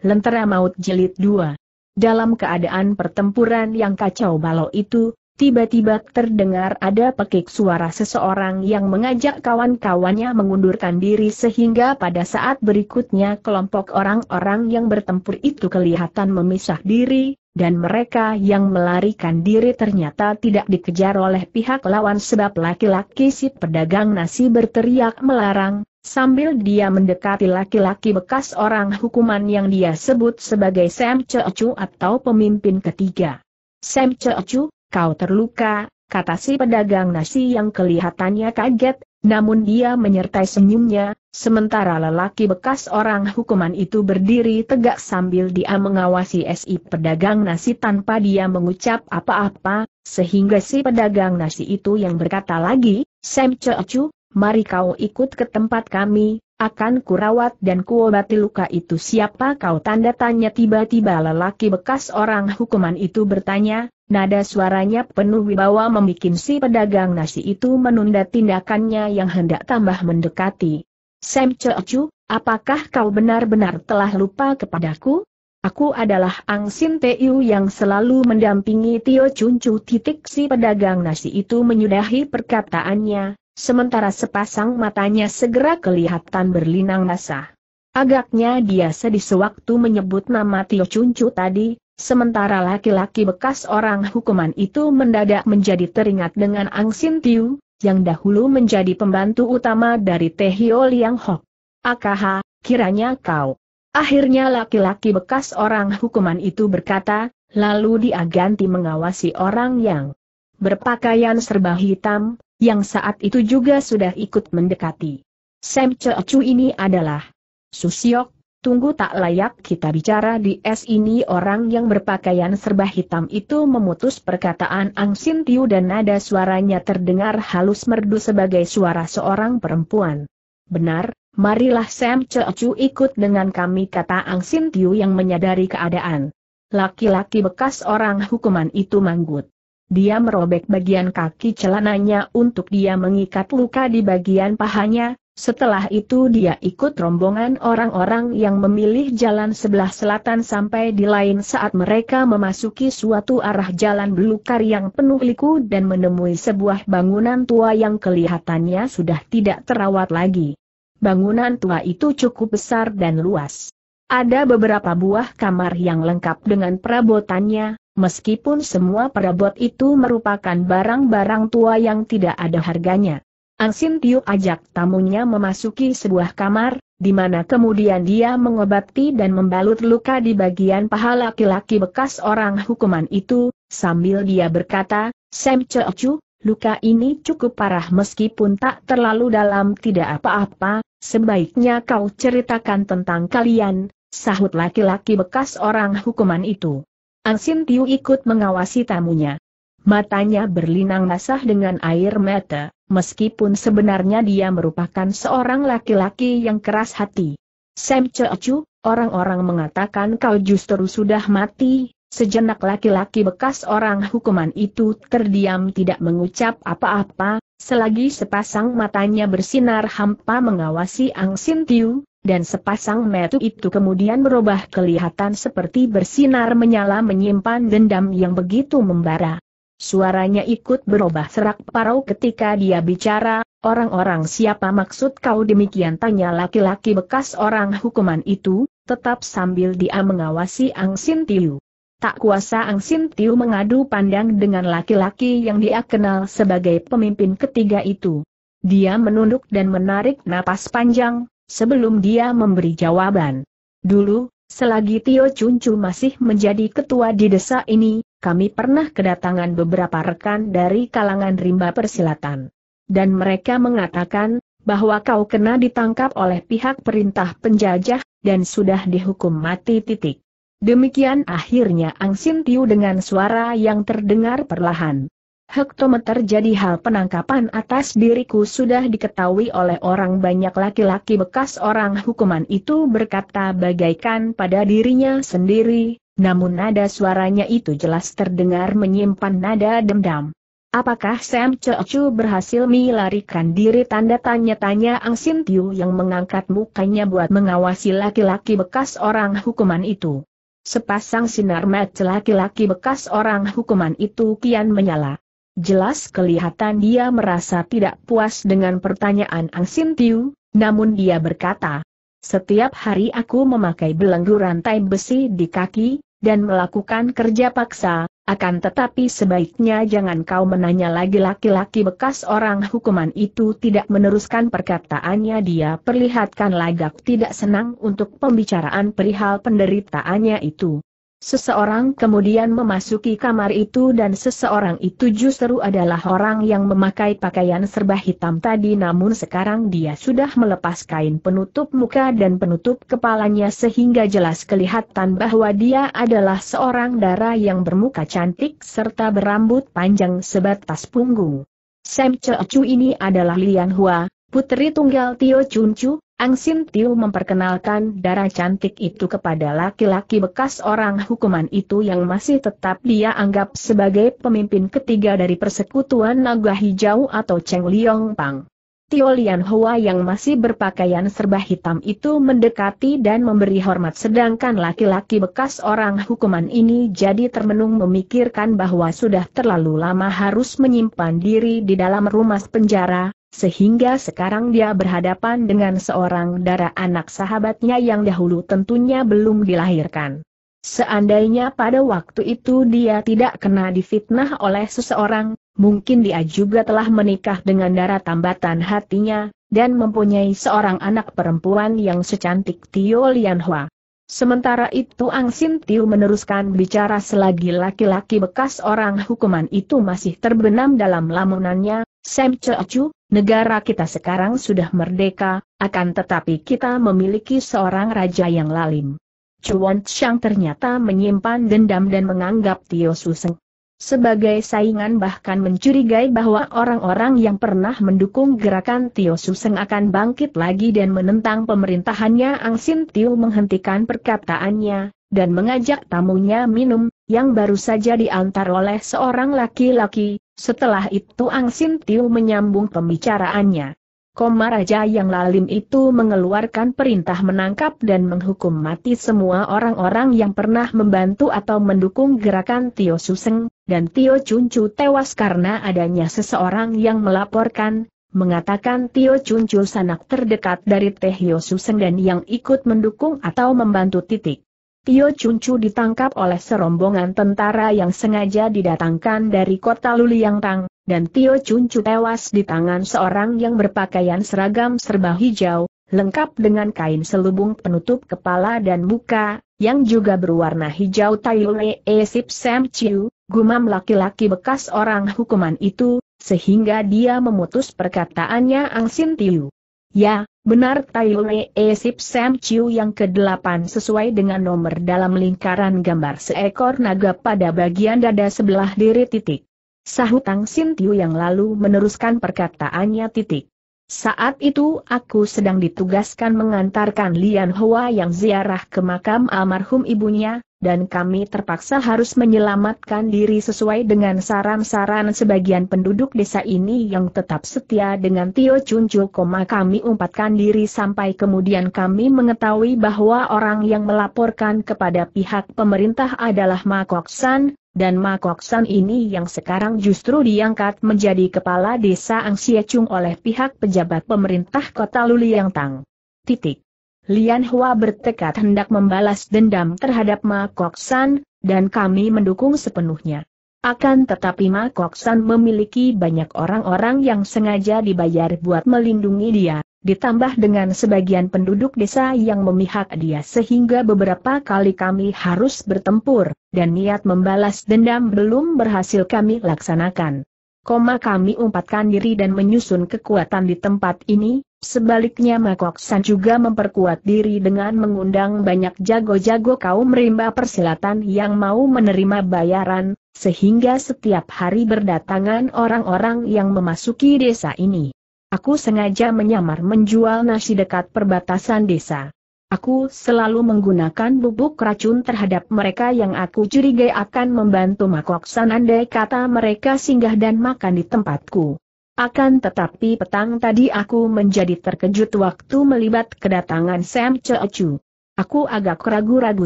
Lentera Maut Jelit 2 Dalam keadaan pertempuran yang kacau balau itu, tiba-tiba terdengar ada pekik suara seseorang yang mengajak kawan-kawannya mengundurkan diri sehingga pada saat berikutnya kelompok orang-orang yang bertempur itu kelihatan memisah diri, dan mereka yang melarikan diri ternyata tidak dikejar oleh pihak lawan sebab laki-laki si pedagang nasi berteriak melarang, sambil dia mendekati laki-laki bekas orang hukuman yang dia sebut sebagai Sam Cheochu atau pemimpin ketiga. Sam Cheochu, kau terluka, kata si pedagang nasi yang kelihatannya kaget, namun dia menyertai senyumnya, sementara lelaki bekas orang hukuman itu berdiri tegak sambil dia mengawasi si pedagang nasi tanpa dia mengucap apa-apa, sehingga si pedagang nasi itu yang berkata lagi, Sam Chu, mari kau ikut ke tempat kami, akan kurawat dan kuobati luka itu siapa kau tanda tanya tiba-tiba lelaki bekas orang hukuman itu bertanya, nada suaranya penuh wibawa membuat si pedagang nasi itu menunda tindakannya yang hendak tambah mendekati. Sam Cheochu, apakah kau benar-benar telah lupa kepadaku? Aku adalah Ang Sin Teiu yang selalu mendampingi Tio Chuncu titik si pedagang nasi itu menyudahi perkataannya, sementara sepasang matanya segera kelihatan berlinang basah. Agaknya dia sedih sewaktu menyebut nama Tio Cuncu tadi, sementara laki-laki bekas orang hukuman itu mendadak menjadi teringat dengan Ang Sin Tiu, yang dahulu menjadi pembantu utama dari Teh Hio Liang Hok. Akaha, kiranya kau. Akhirnya laki-laki bekas orang hukuman itu berkata, lalu dia ganti mengawasi orang yang berpakaian serba hitam, yang saat itu juga sudah ikut mendekati. Sam Cheochu ini adalah Susiok, tunggu tak layak kita bicara di es ini orang yang berpakaian serba hitam itu memutus perkataan Ang Sin Tiu dan nada suaranya terdengar halus merdu sebagai suara seorang perempuan. Benar, marilah Sam Chu ikut dengan kami kata Ang Sin Tiu yang menyadari keadaan. Laki-laki bekas orang hukuman itu manggut. Dia merobek bagian kaki celananya untuk dia mengikat luka di bagian pahanya, setelah itu dia ikut rombongan orang-orang yang memilih jalan sebelah selatan sampai di lain saat mereka memasuki suatu arah jalan belukar yang penuh liku dan menemui sebuah bangunan tua yang kelihatannya sudah tidak terawat lagi. Bangunan tua itu cukup besar dan luas. Ada beberapa buah kamar yang lengkap dengan perabotannya, meskipun semua perabot itu merupakan barang-barang tua yang tidak ada harganya. Angsin Tiu ajak tamunya memasuki sebuah kamar, di mana kemudian dia mengobati dan membalut luka di bagian paha laki-laki bekas orang hukuman itu, sambil dia berkata, Sam Chu, luka ini cukup parah meskipun tak terlalu dalam tidak apa-apa, sebaiknya kau ceritakan tentang kalian, sahut laki-laki bekas orang hukuman itu. Ansin Tiu ikut mengawasi tamunya. Matanya berlinang basah dengan air mata, meskipun sebenarnya dia merupakan seorang laki-laki yang keras hati. Sam Chu, orang-orang mengatakan kau justru sudah mati, Sejenak laki-laki bekas orang hukuman itu terdiam tidak mengucap apa-apa, selagi sepasang matanya bersinar hampa mengawasi Ang Sin Tiu, dan sepasang metu itu kemudian berubah kelihatan seperti bersinar menyala menyimpan dendam yang begitu membara. Suaranya ikut berubah serak parau ketika dia bicara, orang-orang siapa maksud kau demikian tanya laki-laki bekas orang hukuman itu, tetap sambil dia mengawasi Ang Sin Tiu. Tak kuasa Ang Sin Tiu mengadu pandang dengan laki-laki yang dia kenal sebagai pemimpin ketiga itu. Dia menunduk dan menarik napas panjang, sebelum dia memberi jawaban. Dulu, selagi Tio Cuncu masih menjadi ketua di desa ini, kami pernah kedatangan beberapa rekan dari kalangan rimba persilatan. Dan mereka mengatakan, bahwa kau kena ditangkap oleh pihak perintah penjajah, dan sudah dihukum mati titik. Demikian akhirnya Ang Sin Tiu dengan suara yang terdengar perlahan hektometer jadi hal penangkapan atas diriku sudah diketahui oleh orang banyak laki-laki bekas orang hukuman itu berkata bagaikan pada dirinya sendiri, namun nada suaranya itu jelas terdengar menyimpan nada dendam. Apakah Sam Chu berhasil melarikan diri tanda tanya-tanya Ang Sin Tiu yang mengangkat mukanya buat mengawasi laki-laki bekas orang hukuman itu? Sepasang sinar mata laki-laki bekas orang hukuman itu kian menyala jelas kelihatan dia merasa tidak puas dengan pertanyaan Ang Sintiu, namun dia berkata, setiap hari aku memakai belenggu rantai besi di kaki, dan melakukan kerja paksa, akan tetapi sebaiknya jangan kau menanya lagi laki-laki bekas orang hukuman itu tidak meneruskan perkataannya dia perlihatkan lagak tidak senang untuk pembicaraan perihal penderitaannya itu. Seseorang kemudian memasuki kamar itu dan seseorang itu justru adalah orang yang memakai pakaian serba hitam tadi namun sekarang dia sudah melepas kain penutup muka dan penutup kepalanya sehingga jelas kelihatan bahwa dia adalah seorang dara yang bermuka cantik serta berambut panjang sebatas punggung. Sam Chu ini adalah Lian Hua, putri tunggal Tio Chu, Angsin Tiu memperkenalkan darah cantik itu kepada laki-laki bekas orang hukuman itu yang masih tetap dia anggap sebagai pemimpin ketiga dari persekutuan naga hijau atau Cheng Liong Pang. Tio Lian Hua yang masih berpakaian serba hitam itu mendekati dan memberi hormat sedangkan laki-laki bekas orang hukuman ini jadi termenung memikirkan bahwa sudah terlalu lama harus menyimpan diri di dalam rumah penjara, sehingga sekarang dia berhadapan dengan seorang darah anak sahabatnya yang dahulu tentunya belum dilahirkan. Seandainya pada waktu itu dia tidak kena difitnah oleh seseorang, mungkin dia juga telah menikah dengan darah tambatan hatinya, dan mempunyai seorang anak perempuan yang secantik Tio Lianhua. Sementara itu Ang Sin Tio meneruskan bicara selagi laki-laki bekas orang hukuman itu masih terbenam dalam lamunannya, Sam Chu, negara kita sekarang sudah merdeka, akan tetapi kita memiliki seorang raja yang lalim. Chuan Chang ternyata menyimpan dendam dan menganggap Tio Suseng sebagai saingan bahkan mencurigai bahwa orang-orang yang pernah mendukung gerakan Tio Suseng akan bangkit lagi dan menentang pemerintahannya Ang Sin Tio menghentikan perkataannya, dan mengajak tamunya minum, yang baru saja diantar oleh seorang laki-laki, setelah itu Ang Sintiu menyambung pembicaraannya. Komaraja yang lalim itu mengeluarkan perintah menangkap dan menghukum mati semua orang-orang yang pernah membantu atau mendukung gerakan Tio Suseng, dan Tio Cuncu tewas karena adanya seseorang yang melaporkan, mengatakan Tio Cuncu sanak terdekat dari Teh Yo Suseng dan yang ikut mendukung atau membantu titik. Tio Chuncu ditangkap oleh serombongan tentara yang sengaja didatangkan dari kota Luliangtang, dan Tio Chuncu tewas di tangan seorang yang berpakaian seragam serba hijau, lengkap dengan kain selubung penutup kepala dan muka, yang juga berwarna hijau Taiwe e Sip Sam Chiu, gumam laki-laki bekas orang hukuman itu, sehingga dia memutus perkataannya Ang Sin Tiu. Ya, benar Taiyue Esip Sam Chiu yang ke-8 sesuai dengan nomor dalam lingkaran gambar seekor naga pada bagian dada sebelah diri titik. Sahutang Sin Tiu yang lalu meneruskan perkataannya titik. Saat itu aku sedang ditugaskan mengantarkan Lian Hua yang ziarah ke makam almarhum ibunya, dan kami terpaksa harus menyelamatkan diri sesuai dengan saran-saran sebagian penduduk desa ini yang tetap setia dengan Tio Chun koma Kami umpatkan diri sampai kemudian kami mengetahui bahwa orang yang melaporkan kepada pihak pemerintah adalah Makok San, dan Makok San ini yang sekarang justru diangkat menjadi kepala desa Siacung oleh pihak pejabat pemerintah kota Luliangtang. Titik. Lian Hua bertekad hendak membalas dendam terhadap Makok San, dan kami mendukung sepenuhnya. Akan tetapi Makoksan memiliki banyak orang-orang yang sengaja dibayar buat melindungi dia ditambah dengan sebagian penduduk desa yang memihak dia sehingga beberapa kali kami harus bertempur, dan niat membalas dendam belum berhasil kami laksanakan. Koma kami umpatkan diri dan menyusun kekuatan di tempat ini, sebaliknya Makoksan juga memperkuat diri dengan mengundang banyak jago-jago kaum rimba persilatan yang mau menerima bayaran, sehingga setiap hari berdatangan orang-orang yang memasuki desa ini. Aku sengaja menyamar menjual nasi dekat perbatasan desa. Aku selalu menggunakan bubuk racun terhadap mereka yang aku curigai akan membantu Makoksan sanandai kata mereka singgah dan makan di tempatku. Akan tetapi petang tadi aku menjadi terkejut waktu melibat kedatangan Sam Cheochu. Aku agak ragu-ragu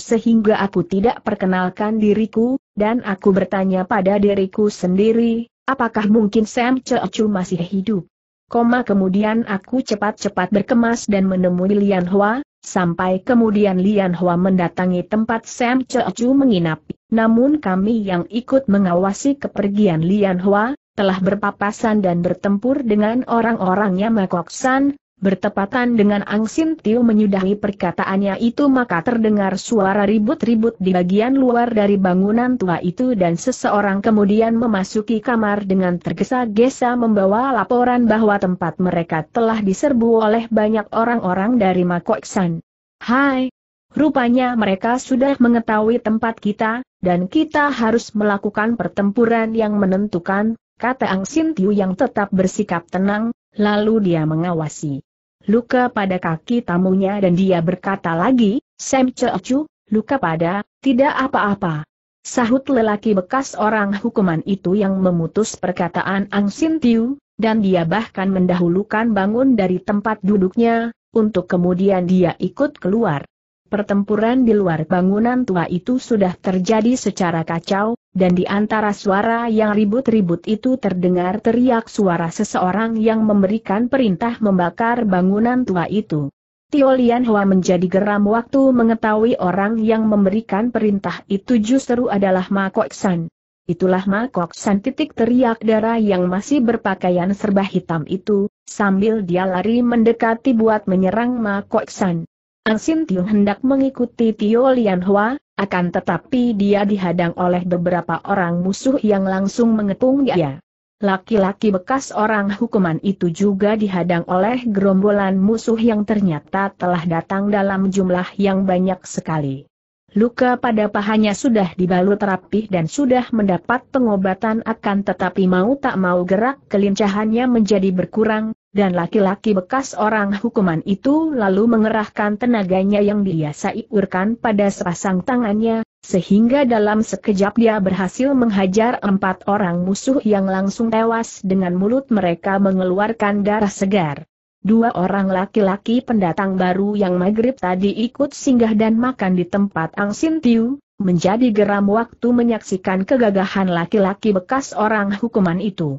sehingga aku tidak perkenalkan diriku, dan aku bertanya pada diriku sendiri, apakah mungkin Sam Cheochu masih hidup? Koma kemudian aku cepat-cepat berkemas dan menemui Lian Hua, sampai kemudian Lian Hua mendatangi tempat Sam Chu menginap. Namun kami yang ikut mengawasi kepergian Lian Hua, telah berpapasan dan bertempur dengan orang-orangnya Makok San, Bertepatan dengan Ang Sin Tiu menyudahi perkataannya itu maka terdengar suara ribut-ribut di bagian luar dari bangunan tua itu dan seseorang kemudian memasuki kamar dengan tergesa-gesa membawa laporan bahwa tempat mereka telah diserbu oleh banyak orang-orang dari San. Hai, Rupanya mereka sudah mengetahui tempat kita, dan kita harus melakukan pertempuran yang menentukan, kata Ang Sin Tiu yang tetap bersikap tenang, lalu dia mengawasi luka pada kaki tamunya dan dia berkata lagi, Sam Cheochu, luka pada, tidak apa-apa. Sahut lelaki bekas orang hukuman itu yang memutus perkataan Ang Sin Tiu, dan dia bahkan mendahulukan bangun dari tempat duduknya, untuk kemudian dia ikut keluar. Pertempuran di luar bangunan tua itu sudah terjadi secara kacau, dan di antara suara yang ribut-ribut itu terdengar teriak suara seseorang yang memberikan perintah membakar bangunan tua itu. Tio Lian Hua menjadi geram waktu mengetahui orang yang memberikan perintah itu justru adalah Ma Kok San. Itulah Makok San titik teriak darah yang masih berpakaian serba hitam itu, sambil dia lari mendekati buat menyerang Kok San. Ansin Tio hendak mengikuti Tio Lianhua, akan tetapi dia dihadang oleh beberapa orang musuh yang langsung mengepung dia. Laki-laki bekas orang hukuman itu juga dihadang oleh gerombolan musuh yang ternyata telah datang dalam jumlah yang banyak sekali. Luka pada pahanya sudah dibalut rapih dan sudah mendapat pengobatan akan tetapi mau tak mau gerak kelincahannya menjadi berkurang, dan laki-laki bekas orang hukuman itu lalu mengerahkan tenaganya yang biasa iurkan pada sepasang tangannya, sehingga dalam sekejap dia berhasil menghajar empat orang musuh yang langsung tewas dengan mulut mereka mengeluarkan darah segar. Dua orang laki-laki pendatang baru yang maghrib tadi ikut singgah dan makan di tempat Ang Sin Tiu, menjadi geram waktu menyaksikan kegagahan laki-laki bekas orang hukuman itu.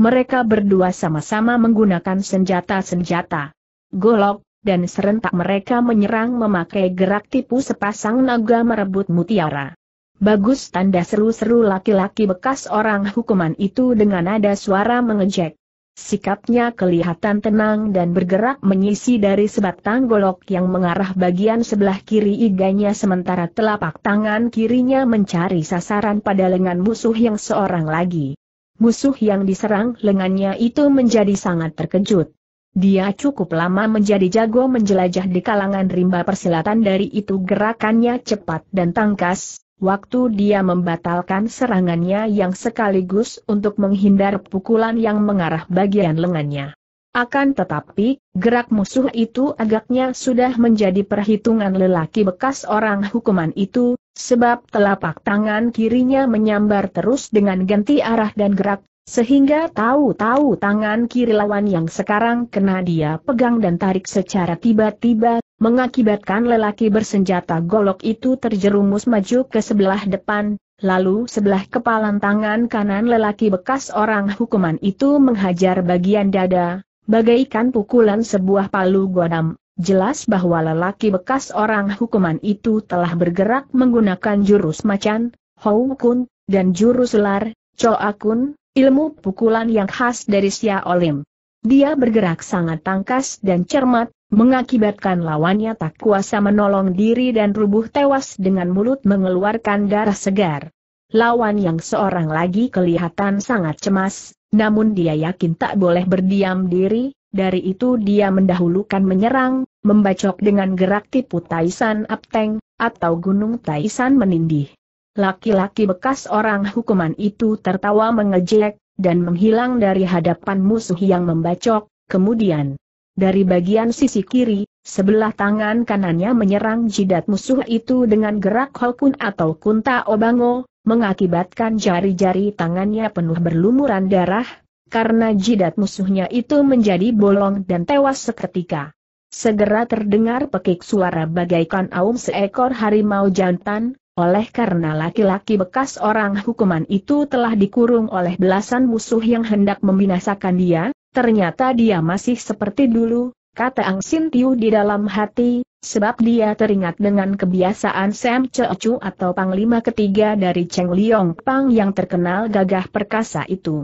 Mereka berdua sama-sama menggunakan senjata-senjata. Golok, dan serentak mereka menyerang memakai gerak tipu sepasang naga merebut mutiara. Bagus tanda seru-seru laki-laki bekas orang hukuman itu dengan nada suara mengejek. Sikapnya kelihatan tenang dan bergerak menyisi dari sebatang golok yang mengarah bagian sebelah kiri iganya sementara telapak tangan kirinya mencari sasaran pada lengan musuh yang seorang lagi musuh yang diserang lengannya itu menjadi sangat terkejut. Dia cukup lama menjadi jago menjelajah di kalangan rimba persilatan dari itu gerakannya cepat dan tangkas, waktu dia membatalkan serangannya yang sekaligus untuk menghindar pukulan yang mengarah bagian lengannya. Akan tetapi, gerak musuh itu agaknya sudah menjadi perhitungan lelaki bekas orang hukuman itu, sebab telapak tangan kirinya menyambar terus dengan ganti arah dan gerak, sehingga tahu-tahu tangan kiri lawan yang sekarang kena dia pegang dan tarik secara tiba-tiba, mengakibatkan lelaki bersenjata golok itu terjerumus maju ke sebelah depan, lalu sebelah kepalan tangan kanan lelaki bekas orang hukuman itu menghajar bagian dada, Bagaikan pukulan sebuah palu godam, jelas bahwa lelaki bekas orang hukuman itu telah bergerak menggunakan jurus macan, hou kun, dan jurus lar, ular, coakun, ilmu pukulan yang khas dari Sia Olim. Dia bergerak sangat tangkas dan cermat, mengakibatkan lawannya tak kuasa menolong diri dan rubuh tewas dengan mulut mengeluarkan darah segar. Lawan yang seorang lagi kelihatan sangat cemas, namun dia yakin tak boleh berdiam diri, dari itu dia mendahulukan menyerang, membacok dengan gerak tipu Taisan Apteng, atau Gunung Taisan menindih. Laki-laki bekas orang hukuman itu tertawa mengejek, dan menghilang dari hadapan musuh yang membacok, kemudian dari bagian sisi kiri, sebelah tangan kanannya menyerang jidat musuh itu dengan gerak hokun atau kunta obango, mengakibatkan jari-jari tangannya penuh berlumuran darah, karena jidat musuhnya itu menjadi bolong dan tewas seketika. Segera terdengar pekik suara bagaikan aum seekor harimau jantan, oleh karena laki-laki bekas orang hukuman itu telah dikurung oleh belasan musuh yang hendak membinasakan dia, ternyata dia masih seperti dulu, kata Ang Sin di dalam hati, Sebab dia teringat dengan kebiasaan Sam Chu atau panglima ketiga dari Cheng Liong Pang yang terkenal gagah perkasa itu.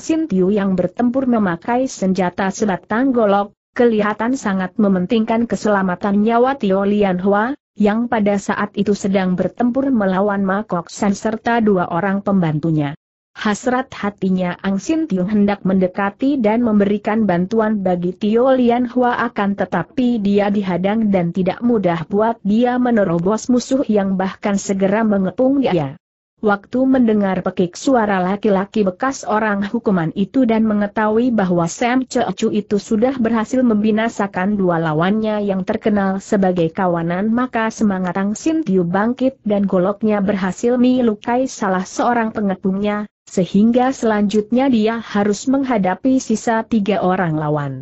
Sin Tiu yang bertempur memakai senjata sebatang golok, kelihatan sangat mementingkan keselamatan nyawa Tio Lian Hua, yang pada saat itu sedang bertempur melawan Ma Kok San serta dua orang pembantunya. Hasrat hatinya Ang Sin Tio hendak mendekati dan memberikan bantuan bagi Tio Lian Hua akan tetapi dia dihadang dan tidak mudah buat dia menerobos musuh yang bahkan segera mengepung dia. Waktu mendengar pekik suara laki-laki bekas orang hukuman itu dan mengetahui bahwa Sam Chechu itu sudah berhasil membinasakan dua lawannya yang terkenal sebagai kawanan maka semangat Ang Sin Tio bangkit dan goloknya berhasil melukai salah seorang pengepungnya, sehingga selanjutnya dia harus menghadapi sisa tiga orang lawan.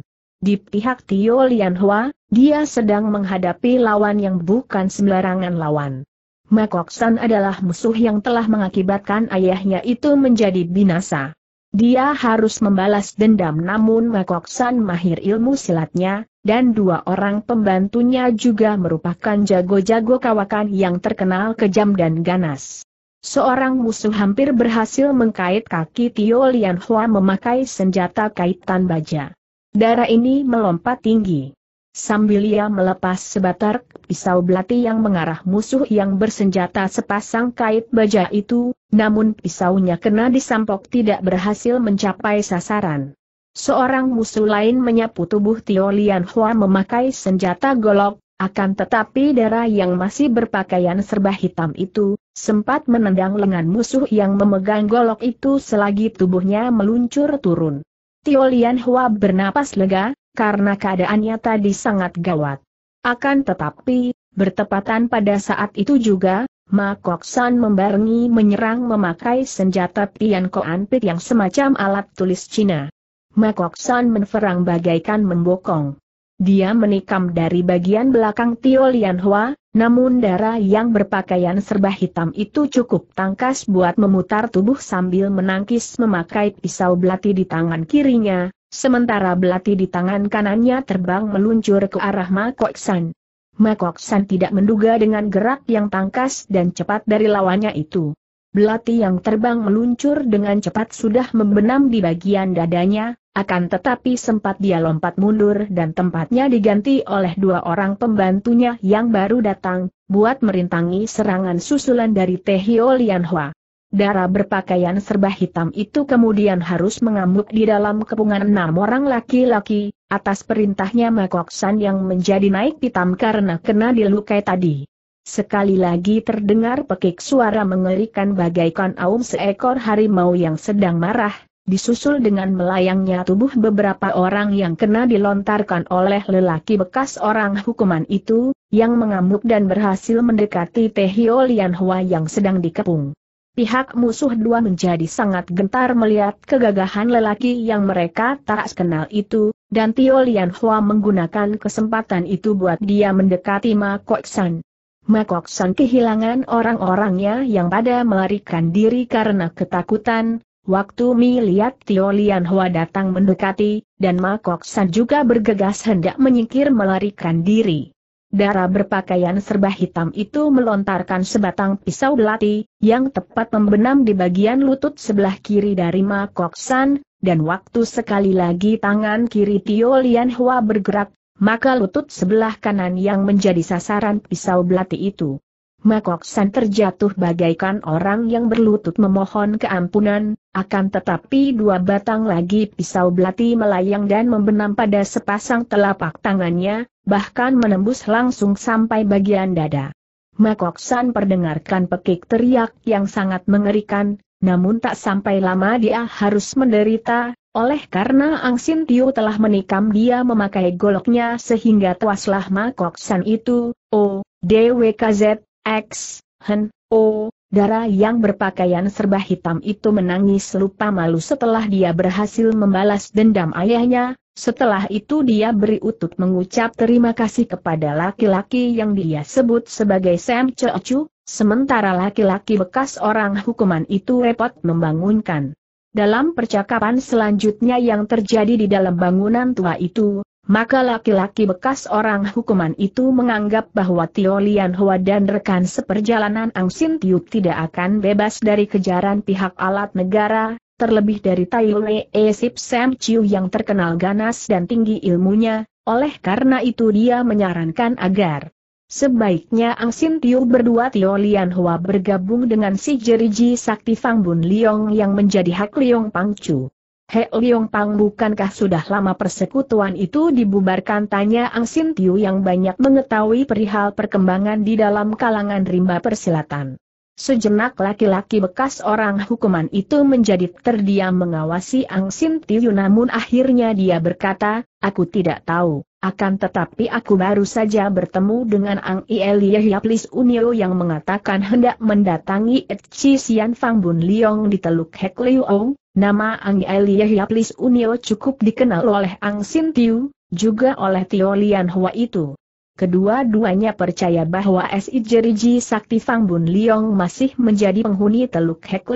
Di pihak Tio Lianhua, dia sedang menghadapi lawan yang bukan sembarangan lawan. Makoksan adalah musuh yang telah mengakibatkan ayahnya itu menjadi binasa. Dia harus membalas dendam namun Makoksan mahir ilmu silatnya, dan dua orang pembantunya juga merupakan jago-jago kawakan yang terkenal kejam dan ganas. Seorang musuh hampir berhasil mengkait kaki Tio Lian Hua memakai senjata kaitan baja. Darah ini melompat tinggi. Sambil ia melepas sebatar pisau belati yang mengarah musuh yang bersenjata sepasang kait baja itu, namun pisaunya kena disampok tidak berhasil mencapai sasaran. Seorang musuh lain menyapu tubuh Tio Lian Hua memakai senjata golok, akan tetapi darah yang masih berpakaian serba hitam itu, sempat menendang lengan musuh yang memegang golok itu selagi tubuhnya meluncur turun. Tiolian Hua bernapas lega, karena keadaannya tadi sangat gawat. Akan tetapi, bertepatan pada saat itu juga, Ma Kok San membarengi menyerang memakai senjata Tian Koan Pit yang semacam alat tulis Cina. Ma Kok San menferang bagaikan membokong. Dia menikam dari bagian belakang Tio Lianhua, namun darah yang berpakaian serba hitam itu cukup tangkas buat memutar tubuh sambil menangkis memakai pisau belati di tangan kirinya, sementara belati di tangan kanannya terbang meluncur ke arah Makok San. Makok San tidak menduga dengan gerak yang tangkas dan cepat dari lawannya itu. Belati yang terbang meluncur dengan cepat sudah membenam di bagian dadanya, akan tetapi sempat dia lompat mundur dan tempatnya diganti oleh dua orang pembantunya yang baru datang, buat merintangi serangan susulan dari Tehio Lianhua. Darah berpakaian serba hitam itu kemudian harus mengamuk di dalam kepungan enam orang laki-laki, atas perintahnya Makok San yang menjadi naik pitam karena kena dilukai tadi. Sekali lagi terdengar pekik suara mengerikan bagaikan aum seekor harimau yang sedang marah, Disusul dengan melayangnya tubuh beberapa orang yang kena dilontarkan oleh lelaki bekas orang hukuman itu, yang mengamuk dan berhasil mendekati Tehio Lianhua yang sedang dikepung. Pihak musuh dua menjadi sangat gentar melihat kegagahan lelaki yang mereka tak kenal itu, dan Tio Lian Hua menggunakan kesempatan itu buat dia mendekati Ma Kok Ma Kok kehilangan orang-orangnya yang pada melarikan diri karena ketakutan, Waktu Mi lihat Tio Lian Hua datang mendekati, dan Makok San juga bergegas hendak menyingkir melarikan diri. Darah berpakaian serba hitam itu melontarkan sebatang pisau belati, yang tepat membenam di bagian lutut sebelah kiri dari Makok San, dan waktu sekali lagi tangan kiri Tio Lian Hua bergerak maka lutut sebelah kanan yang menjadi sasaran pisau belati itu. Makok San terjatuh bagaikan orang yang berlutut memohon keampunan, akan tetapi dua batang lagi pisau belati melayang dan membenam pada sepasang telapak tangannya, bahkan menembus langsung sampai bagian dada. Makoksan perdengarkan pekik teriak yang sangat mengerikan, namun tak sampai lama dia harus menderita, oleh karena Angsin Tiu telah menikam dia memakai goloknya sehingga tuaslah Makoksan itu, O, D. W. K. Z. X, Hen, O, Darah yang berpakaian serba hitam itu menangis lupa malu setelah dia berhasil membalas dendam ayahnya, setelah itu dia beri utut mengucap terima kasih kepada laki-laki yang dia sebut sebagai Sam Chochu, sementara laki-laki bekas orang hukuman itu repot membangunkan. Dalam percakapan selanjutnya yang terjadi di dalam bangunan tua itu, maka laki-laki bekas orang hukuman itu menganggap bahwa Tio Lian Hua dan rekan seperjalanan Ang Sin Tiu tidak akan bebas dari kejaran pihak alat negara, terlebih dari Tai Wee e Sip Sam Chiu yang terkenal ganas dan tinggi ilmunya, oleh karena itu dia menyarankan agar Sebaiknya Ang Sin Tiu berdua Tio Lian Hua bergabung dengan si Jeriji Sakti Fang Bun Liong yang menjadi Hak Liong Chu. He Liong Pang bukankah sudah lama persekutuan itu dibubarkan tanya Ang Sin Tiu yang banyak mengetahui perihal perkembangan di dalam kalangan rimba persilatan. Sejenak laki-laki bekas orang hukuman itu menjadi terdiam mengawasi Ang Sin Tiu namun akhirnya dia berkata, aku tidak tahu, akan tetapi aku baru saja bertemu dengan Ang Ieli Yaplis Unio yang mengatakan hendak mendatangi Chi Sian Fang Bun Liong di Teluk Hek Ong, Nama Ang Yahya Plis Unio cukup dikenal oleh Ang Sin Tiu, juga oleh Tio Lian Hua itu. Kedua-duanya percaya bahwa S.I. Jeriji Sakti Fang Bun Liong masih menjadi penghuni Teluk Hek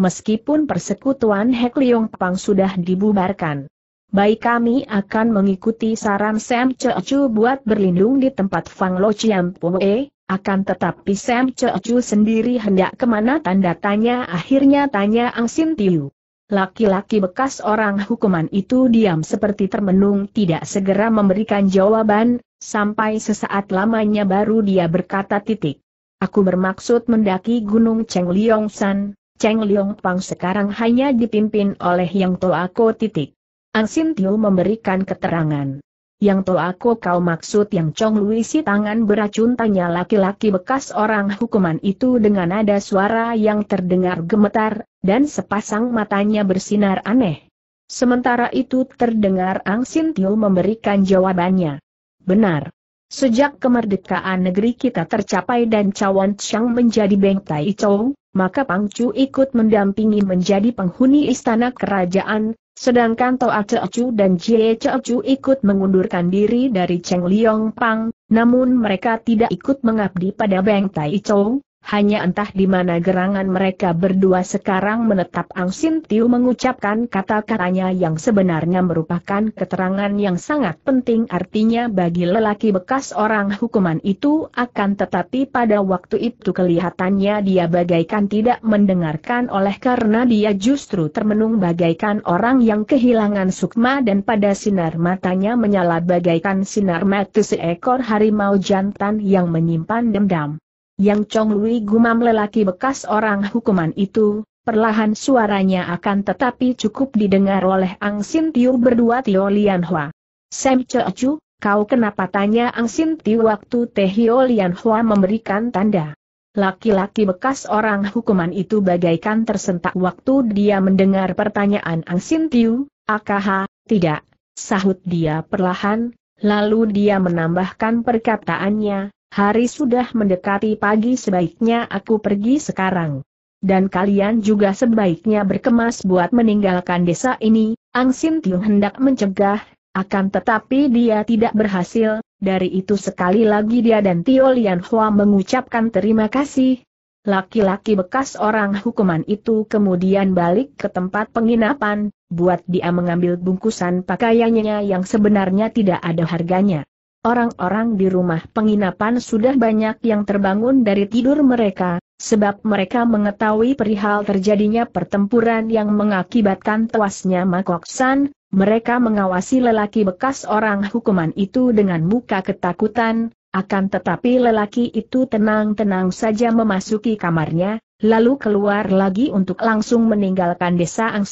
meskipun persekutuan Hek Liong Pang sudah dibubarkan. Baik kami akan mengikuti saran Sam Chu buat berlindung di tempat Fang Lo Chiam Pue, akan tetapi Sam Chu sendiri hendak kemana tanda tanya akhirnya tanya Ang Sin Tiu. Laki-laki bekas orang hukuman itu diam seperti termenung tidak segera memberikan jawaban, sampai sesaat lamanya baru dia berkata titik. Aku bermaksud mendaki Gunung Cheng Liong San, Cheng Liong Pang sekarang hanya dipimpin oleh Yang Toa titik. Ang Sin Tiu memberikan keterangan. Yang aku kau maksud yang Chong Lui si tangan beracun tanya laki-laki bekas orang hukuman itu dengan nada suara yang terdengar gemetar, dan sepasang matanya bersinar aneh. Sementara itu terdengar Ang Sin Tio memberikan jawabannya. Benar. Sejak kemerdekaan negeri kita tercapai dan Cawan Chang menjadi Tai Chow, maka Pangcu ikut mendampingi menjadi penghuni istana kerajaan, Sedangkan Toa Ceocu dan Jie Ceocu ikut mengundurkan diri dari Cheng Liong Pang, namun mereka tidak ikut mengabdi pada Beng Tai Chou, hanya entah di mana gerangan mereka berdua sekarang menetap Ang Sin Tiu mengucapkan kata-katanya yang sebenarnya merupakan keterangan yang sangat penting artinya bagi lelaki bekas orang hukuman itu akan tetapi pada waktu itu kelihatannya dia bagaikan tidak mendengarkan oleh karena dia justru termenung bagaikan orang yang kehilangan sukma dan pada sinar matanya menyala bagaikan sinar mata seekor harimau jantan yang menyimpan dendam. Yang Chong Lui gumam lelaki bekas orang hukuman itu, perlahan suaranya akan tetapi cukup didengar oleh Ang Sin Tiu berdua Tio Lian Hua. Sam Che Chu, kau kenapa tanya Ang Sin Tiu waktu Teh Hio Lian Hua memberikan tanda? Laki-laki bekas orang hukuman itu bagaikan tersentak waktu dia mendengar pertanyaan Ang Sin Tiu, akaha, tidak, sahut dia perlahan, lalu dia menambahkan perkataannya, Hari sudah mendekati pagi sebaiknya aku pergi sekarang. Dan kalian juga sebaiknya berkemas buat meninggalkan desa ini, Ang Sin Tiu hendak mencegah, akan tetapi dia tidak berhasil, dari itu sekali lagi dia dan Tio Lian Hua mengucapkan terima kasih. Laki-laki bekas orang hukuman itu kemudian balik ke tempat penginapan, buat dia mengambil bungkusan pakaiannya yang sebenarnya tidak ada harganya. Orang-orang di rumah penginapan sudah banyak yang terbangun dari tidur mereka, sebab mereka mengetahui perihal terjadinya pertempuran yang mengakibatkan tewasnya Makoksan, mereka mengawasi lelaki bekas orang hukuman itu dengan muka ketakutan, akan tetapi lelaki itu tenang-tenang saja memasuki kamarnya, lalu keluar lagi untuk langsung meninggalkan desa Ang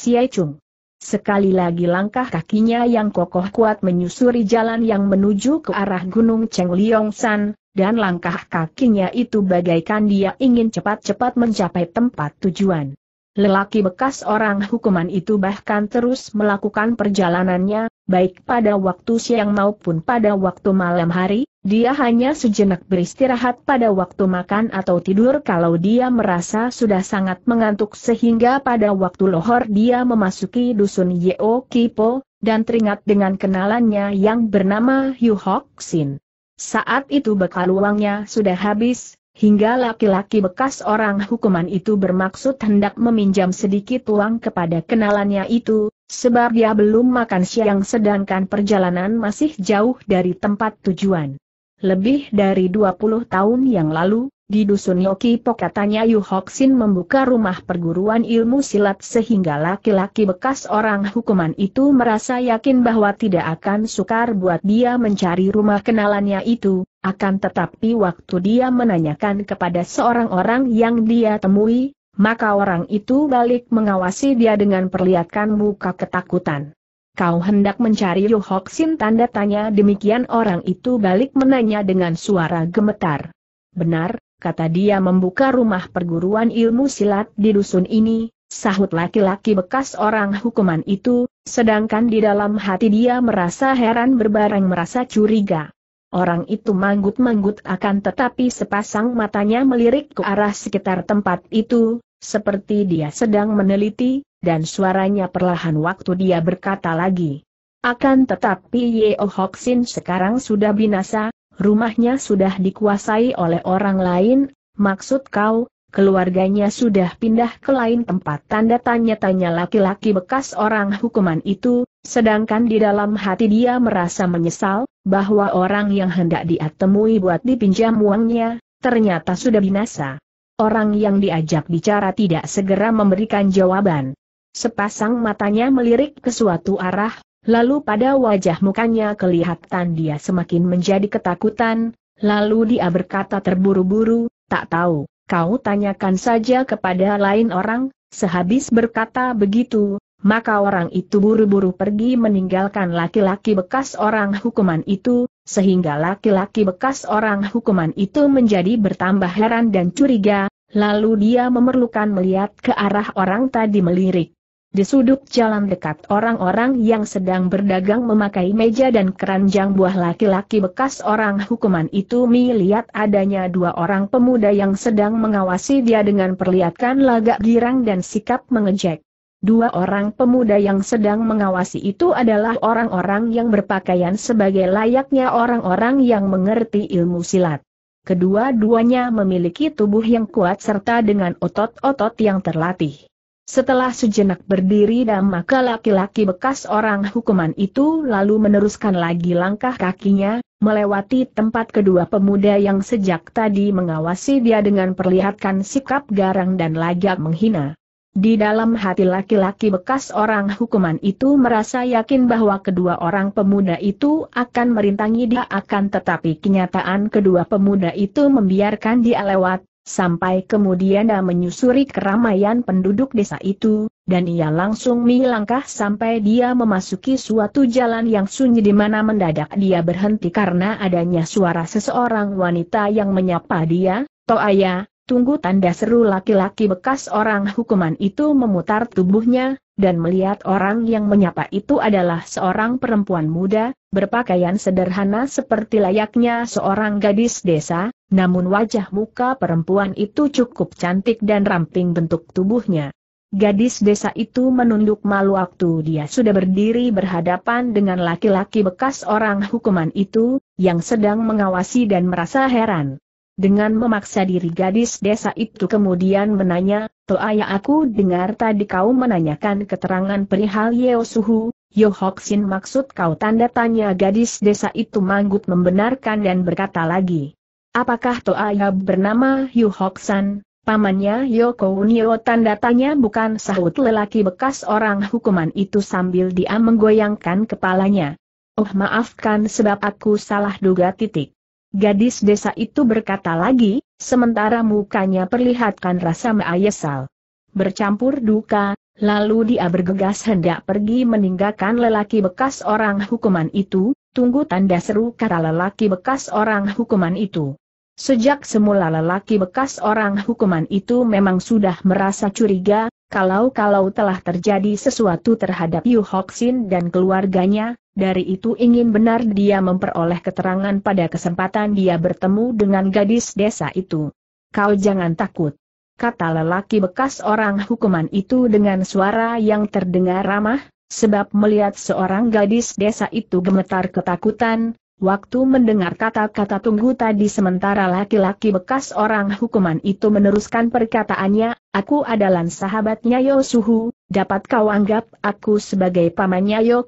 Sekali lagi langkah kakinya yang kokoh kuat menyusuri jalan yang menuju ke arah Gunung Cheng Liong San, dan langkah kakinya itu bagaikan dia ingin cepat-cepat mencapai tempat tujuan. Lelaki bekas orang hukuman itu bahkan terus melakukan perjalanannya, baik pada waktu siang maupun pada waktu malam hari, dia hanya sejenak beristirahat pada waktu makan atau tidur kalau dia merasa sudah sangat mengantuk sehingga pada waktu lohor dia memasuki dusun Yeo Kipo, dan teringat dengan kenalannya yang bernama Yu Hok Sin. Saat itu bekal uangnya sudah habis, Hingga laki-laki bekas orang hukuman itu bermaksud hendak meminjam sedikit uang kepada kenalannya itu, sebab dia belum makan siang sedangkan perjalanan masih jauh dari tempat tujuan. Lebih dari 20 tahun yang lalu, di dusun Yoki katanya Yu Hoksin membuka rumah perguruan ilmu silat sehingga laki-laki bekas orang hukuman itu merasa yakin bahwa tidak akan sukar buat dia mencari rumah kenalannya itu, akan tetapi waktu dia menanyakan kepada seorang orang yang dia temui, maka orang itu balik mengawasi dia dengan perlihatkan muka ketakutan. Kau hendak mencari Yu Hock Sin tanda tanya demikian orang itu balik menanya dengan suara gemetar. Benar, kata dia membuka rumah perguruan ilmu silat di dusun ini, sahut laki-laki bekas orang hukuman itu, sedangkan di dalam hati dia merasa heran berbareng merasa curiga. Orang itu manggut-manggut akan tetapi sepasang matanya melirik ke arah sekitar tempat itu, seperti dia sedang meneliti, dan suaranya perlahan waktu dia berkata lagi. Akan tetapi Yeo Hoxin sekarang sudah binasa, rumahnya sudah dikuasai oleh orang lain, maksud kau, keluarganya sudah pindah ke lain tempat tanda tanya-tanya laki-laki bekas orang hukuman itu, sedangkan di dalam hati dia merasa menyesal, bahwa orang yang hendak dia temui buat dipinjam uangnya, ternyata sudah binasa. Orang yang diajak bicara tidak segera memberikan jawaban. Sepasang matanya melirik ke suatu arah, lalu pada wajah mukanya kelihatan dia semakin menjadi ketakutan, lalu dia berkata terburu-buru, tak tahu kau tanyakan saja kepada lain orang, sehabis berkata begitu, maka orang itu buru-buru pergi meninggalkan laki-laki bekas orang hukuman itu, sehingga laki-laki bekas orang hukuman itu menjadi bertambah heran dan curiga, lalu dia memerlukan melihat ke arah orang tadi melirik. Di sudut jalan dekat orang-orang yang sedang berdagang memakai meja dan keranjang buah laki-laki bekas orang hukuman itu lihat adanya dua orang pemuda yang sedang mengawasi dia dengan perlihatkan lagak girang dan sikap mengejek. Dua orang pemuda yang sedang mengawasi itu adalah orang-orang yang berpakaian sebagai layaknya orang-orang yang mengerti ilmu silat. Kedua-duanya memiliki tubuh yang kuat serta dengan otot-otot yang terlatih. Setelah sejenak berdiri dan maka laki-laki bekas orang hukuman itu lalu meneruskan lagi langkah kakinya, melewati tempat kedua pemuda yang sejak tadi mengawasi dia dengan perlihatkan sikap garang dan lagak menghina. Di dalam hati laki-laki bekas orang hukuman itu merasa yakin bahwa kedua orang pemuda itu akan merintangi dia akan tetapi kenyataan kedua pemuda itu membiarkan dia lewat, Sampai kemudian dia menyusuri keramaian penduduk desa itu, dan ia langsung melangkah sampai dia memasuki suatu jalan yang sunyi di mana mendadak dia berhenti karena adanya suara seseorang wanita yang menyapa dia, Toaya, tunggu tanda seru laki-laki bekas orang hukuman itu memutar tubuhnya, dan melihat orang yang menyapa itu adalah seorang perempuan muda, berpakaian sederhana seperti layaknya seorang gadis desa, namun wajah muka perempuan itu cukup cantik dan ramping bentuk tubuhnya. Gadis desa itu menunduk malu waktu dia sudah berdiri berhadapan dengan laki-laki bekas orang hukuman itu, yang sedang mengawasi dan merasa heran. Dengan memaksa diri gadis desa itu kemudian menanya, Toaya aku dengar tadi kau menanyakan keterangan perihal Yeo Suhu, Yohoksin maksud kau tanda tanya gadis desa itu manggut membenarkan dan berkata lagi. Apakah Toaya bernama Yohoksan, Pamannya Yoko Unio tanda tanya bukan sahut lelaki bekas orang hukuman itu sambil dia menggoyangkan kepalanya. Oh maafkan sebab aku salah duga titik. Gadis desa itu berkata lagi, sementara mukanya perlihatkan rasa meayesal. Bercampur duka, lalu dia bergegas hendak pergi meninggalkan lelaki bekas orang hukuman itu, tunggu tanda seru kata lelaki bekas orang hukuman itu. Sejak semula lelaki bekas orang hukuman itu memang sudah merasa curiga, kalau-kalau telah terjadi sesuatu terhadap Yu Hoxin dan keluarganya, dari itu ingin benar dia memperoleh keterangan pada kesempatan dia bertemu dengan gadis desa itu. Kau jangan takut. Kata lelaki bekas orang hukuman itu dengan suara yang terdengar ramah, sebab melihat seorang gadis desa itu gemetar ketakutan, waktu mendengar kata-kata tunggu tadi sementara laki-laki bekas orang hukuman itu meneruskan perkataannya, aku adalah sahabatnya Yosuhu, dapat kau anggap aku sebagai pamannya Yo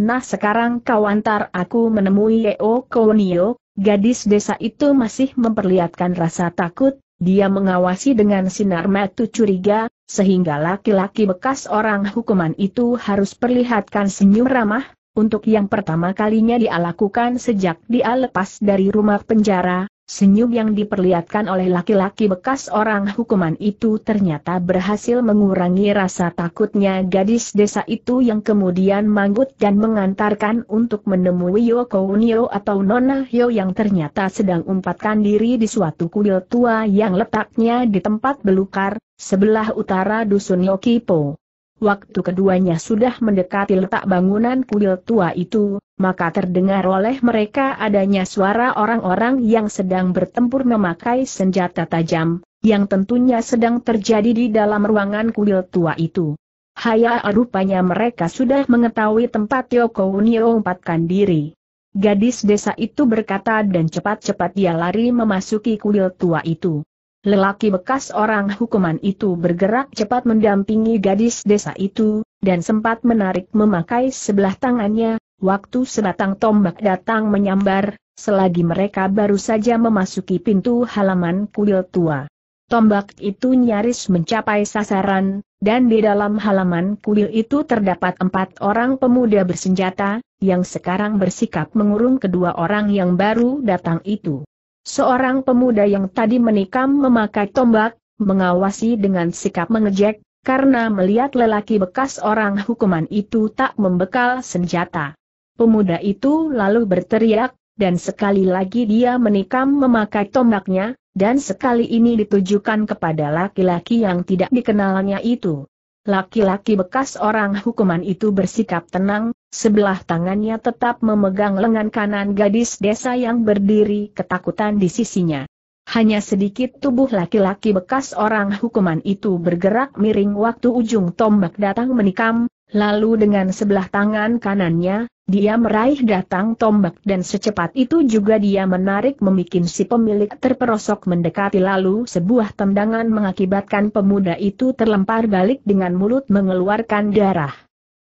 Nah sekarang kau antar aku menemui Yeo Kounio, gadis desa itu masih memperlihatkan rasa takut, dia mengawasi dengan sinar mata curiga, sehingga laki-laki bekas orang hukuman itu harus perlihatkan senyum ramah, untuk yang pertama kalinya dia lakukan sejak dia lepas dari rumah penjara, Senyum yang diperlihatkan oleh laki-laki bekas orang hukuman itu ternyata berhasil mengurangi rasa takutnya gadis desa itu yang kemudian manggut dan mengantarkan untuk menemui Yoko Unio atau Nona Hyo yang ternyata sedang umpatkan diri di suatu kuil tua yang letaknya di tempat belukar, sebelah utara dusun Yokipo. Waktu keduanya sudah mendekati letak bangunan kuil tua itu, maka terdengar oleh mereka adanya suara orang-orang yang sedang bertempur memakai senjata tajam, yang tentunya sedang terjadi di dalam ruangan kuil tua itu. Haya rupanya mereka sudah mengetahui tempat Yoko Unio umpatkan diri. Gadis desa itu berkata dan cepat-cepat dia lari memasuki kuil tua itu. Lelaki bekas orang hukuman itu bergerak cepat mendampingi gadis desa itu, dan sempat menarik memakai sebelah tangannya, waktu sebatang tombak datang menyambar, selagi mereka baru saja memasuki pintu halaman kuil tua. Tombak itu nyaris mencapai sasaran, dan di dalam halaman kuil itu terdapat empat orang pemuda bersenjata, yang sekarang bersikap mengurung kedua orang yang baru datang itu. Seorang pemuda yang tadi menikam memakai tombak, mengawasi dengan sikap mengejek, karena melihat lelaki bekas orang hukuman itu tak membekal senjata. Pemuda itu lalu berteriak, dan sekali lagi dia menikam memakai tombaknya, dan sekali ini ditujukan kepada laki-laki yang tidak dikenalnya itu. Laki-laki bekas orang hukuman itu bersikap tenang, Sebelah tangannya tetap memegang lengan kanan gadis desa yang berdiri ketakutan di sisinya. Hanya sedikit tubuh laki-laki bekas orang hukuman itu bergerak miring waktu ujung tombak datang menikam, lalu dengan sebelah tangan kanannya, dia meraih datang tombak dan secepat itu juga dia menarik memikin si pemilik terperosok mendekati lalu sebuah tendangan mengakibatkan pemuda itu terlempar balik dengan mulut mengeluarkan darah.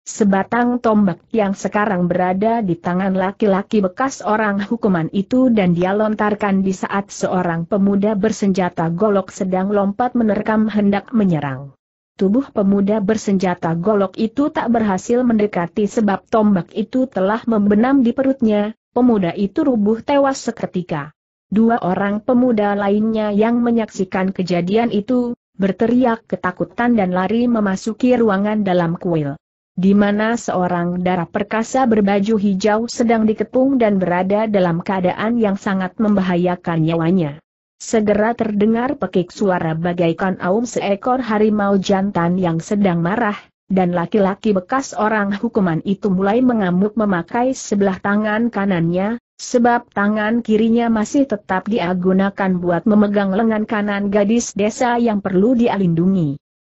Sebatang tombak yang sekarang berada di tangan laki-laki bekas orang hukuman itu dan dia lontarkan di saat seorang pemuda bersenjata golok sedang lompat menerkam hendak menyerang. Tubuh pemuda bersenjata golok itu tak berhasil mendekati sebab tombak itu telah membenam di perutnya, pemuda itu rubuh tewas seketika. Dua orang pemuda lainnya yang menyaksikan kejadian itu, berteriak ketakutan dan lari memasuki ruangan dalam kuil di mana seorang darah perkasa berbaju hijau sedang dikepung dan berada dalam keadaan yang sangat membahayakan nyawanya. Segera terdengar pekik suara bagaikan aum seekor harimau jantan yang sedang marah, dan laki-laki bekas orang hukuman itu mulai mengamuk memakai sebelah tangan kanannya, sebab tangan kirinya masih tetap diagunakan buat memegang lengan kanan gadis desa yang perlu dia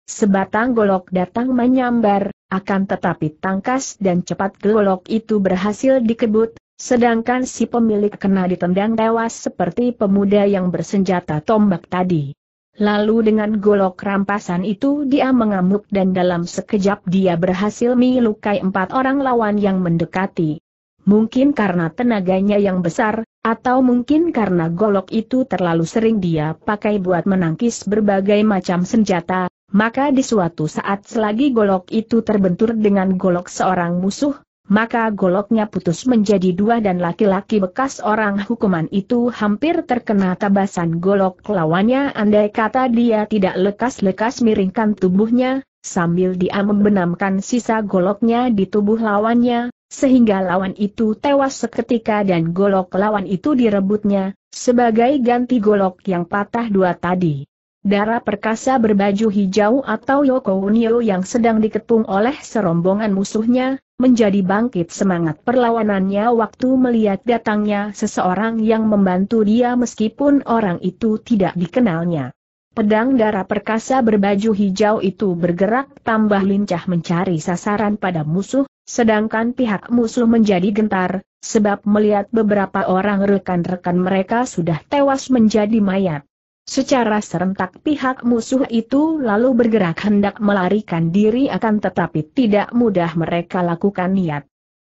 Sebatang golok datang menyambar, akan tetapi tangkas dan cepat golok itu berhasil dikebut, sedangkan si pemilik kena ditendang tewas seperti pemuda yang bersenjata tombak tadi. Lalu dengan golok rampasan itu dia mengamuk dan dalam sekejap dia berhasil melukai empat orang lawan yang mendekati. Mungkin karena tenaganya yang besar, atau mungkin karena golok itu terlalu sering dia pakai buat menangkis berbagai macam senjata, maka di suatu saat selagi golok itu terbentur dengan golok seorang musuh, maka goloknya putus menjadi dua dan laki-laki bekas orang hukuman itu hampir terkena tabasan golok lawannya andai kata dia tidak lekas-lekas miringkan tubuhnya, sambil dia membenamkan sisa goloknya di tubuh lawannya, sehingga lawan itu tewas seketika dan golok lawan itu direbutnya, sebagai ganti golok yang patah dua tadi. Darah perkasa berbaju hijau atau Yoko Unio yang sedang diketung oleh serombongan musuhnya, menjadi bangkit semangat perlawanannya waktu melihat datangnya seseorang yang membantu dia meskipun orang itu tidak dikenalnya. Pedang darah perkasa berbaju hijau itu bergerak tambah lincah mencari sasaran pada musuh, sedangkan pihak musuh menjadi gentar, sebab melihat beberapa orang rekan-rekan mereka sudah tewas menjadi mayat. Secara serentak pihak musuh itu lalu bergerak hendak melarikan diri akan tetapi tidak mudah mereka lakukan niat.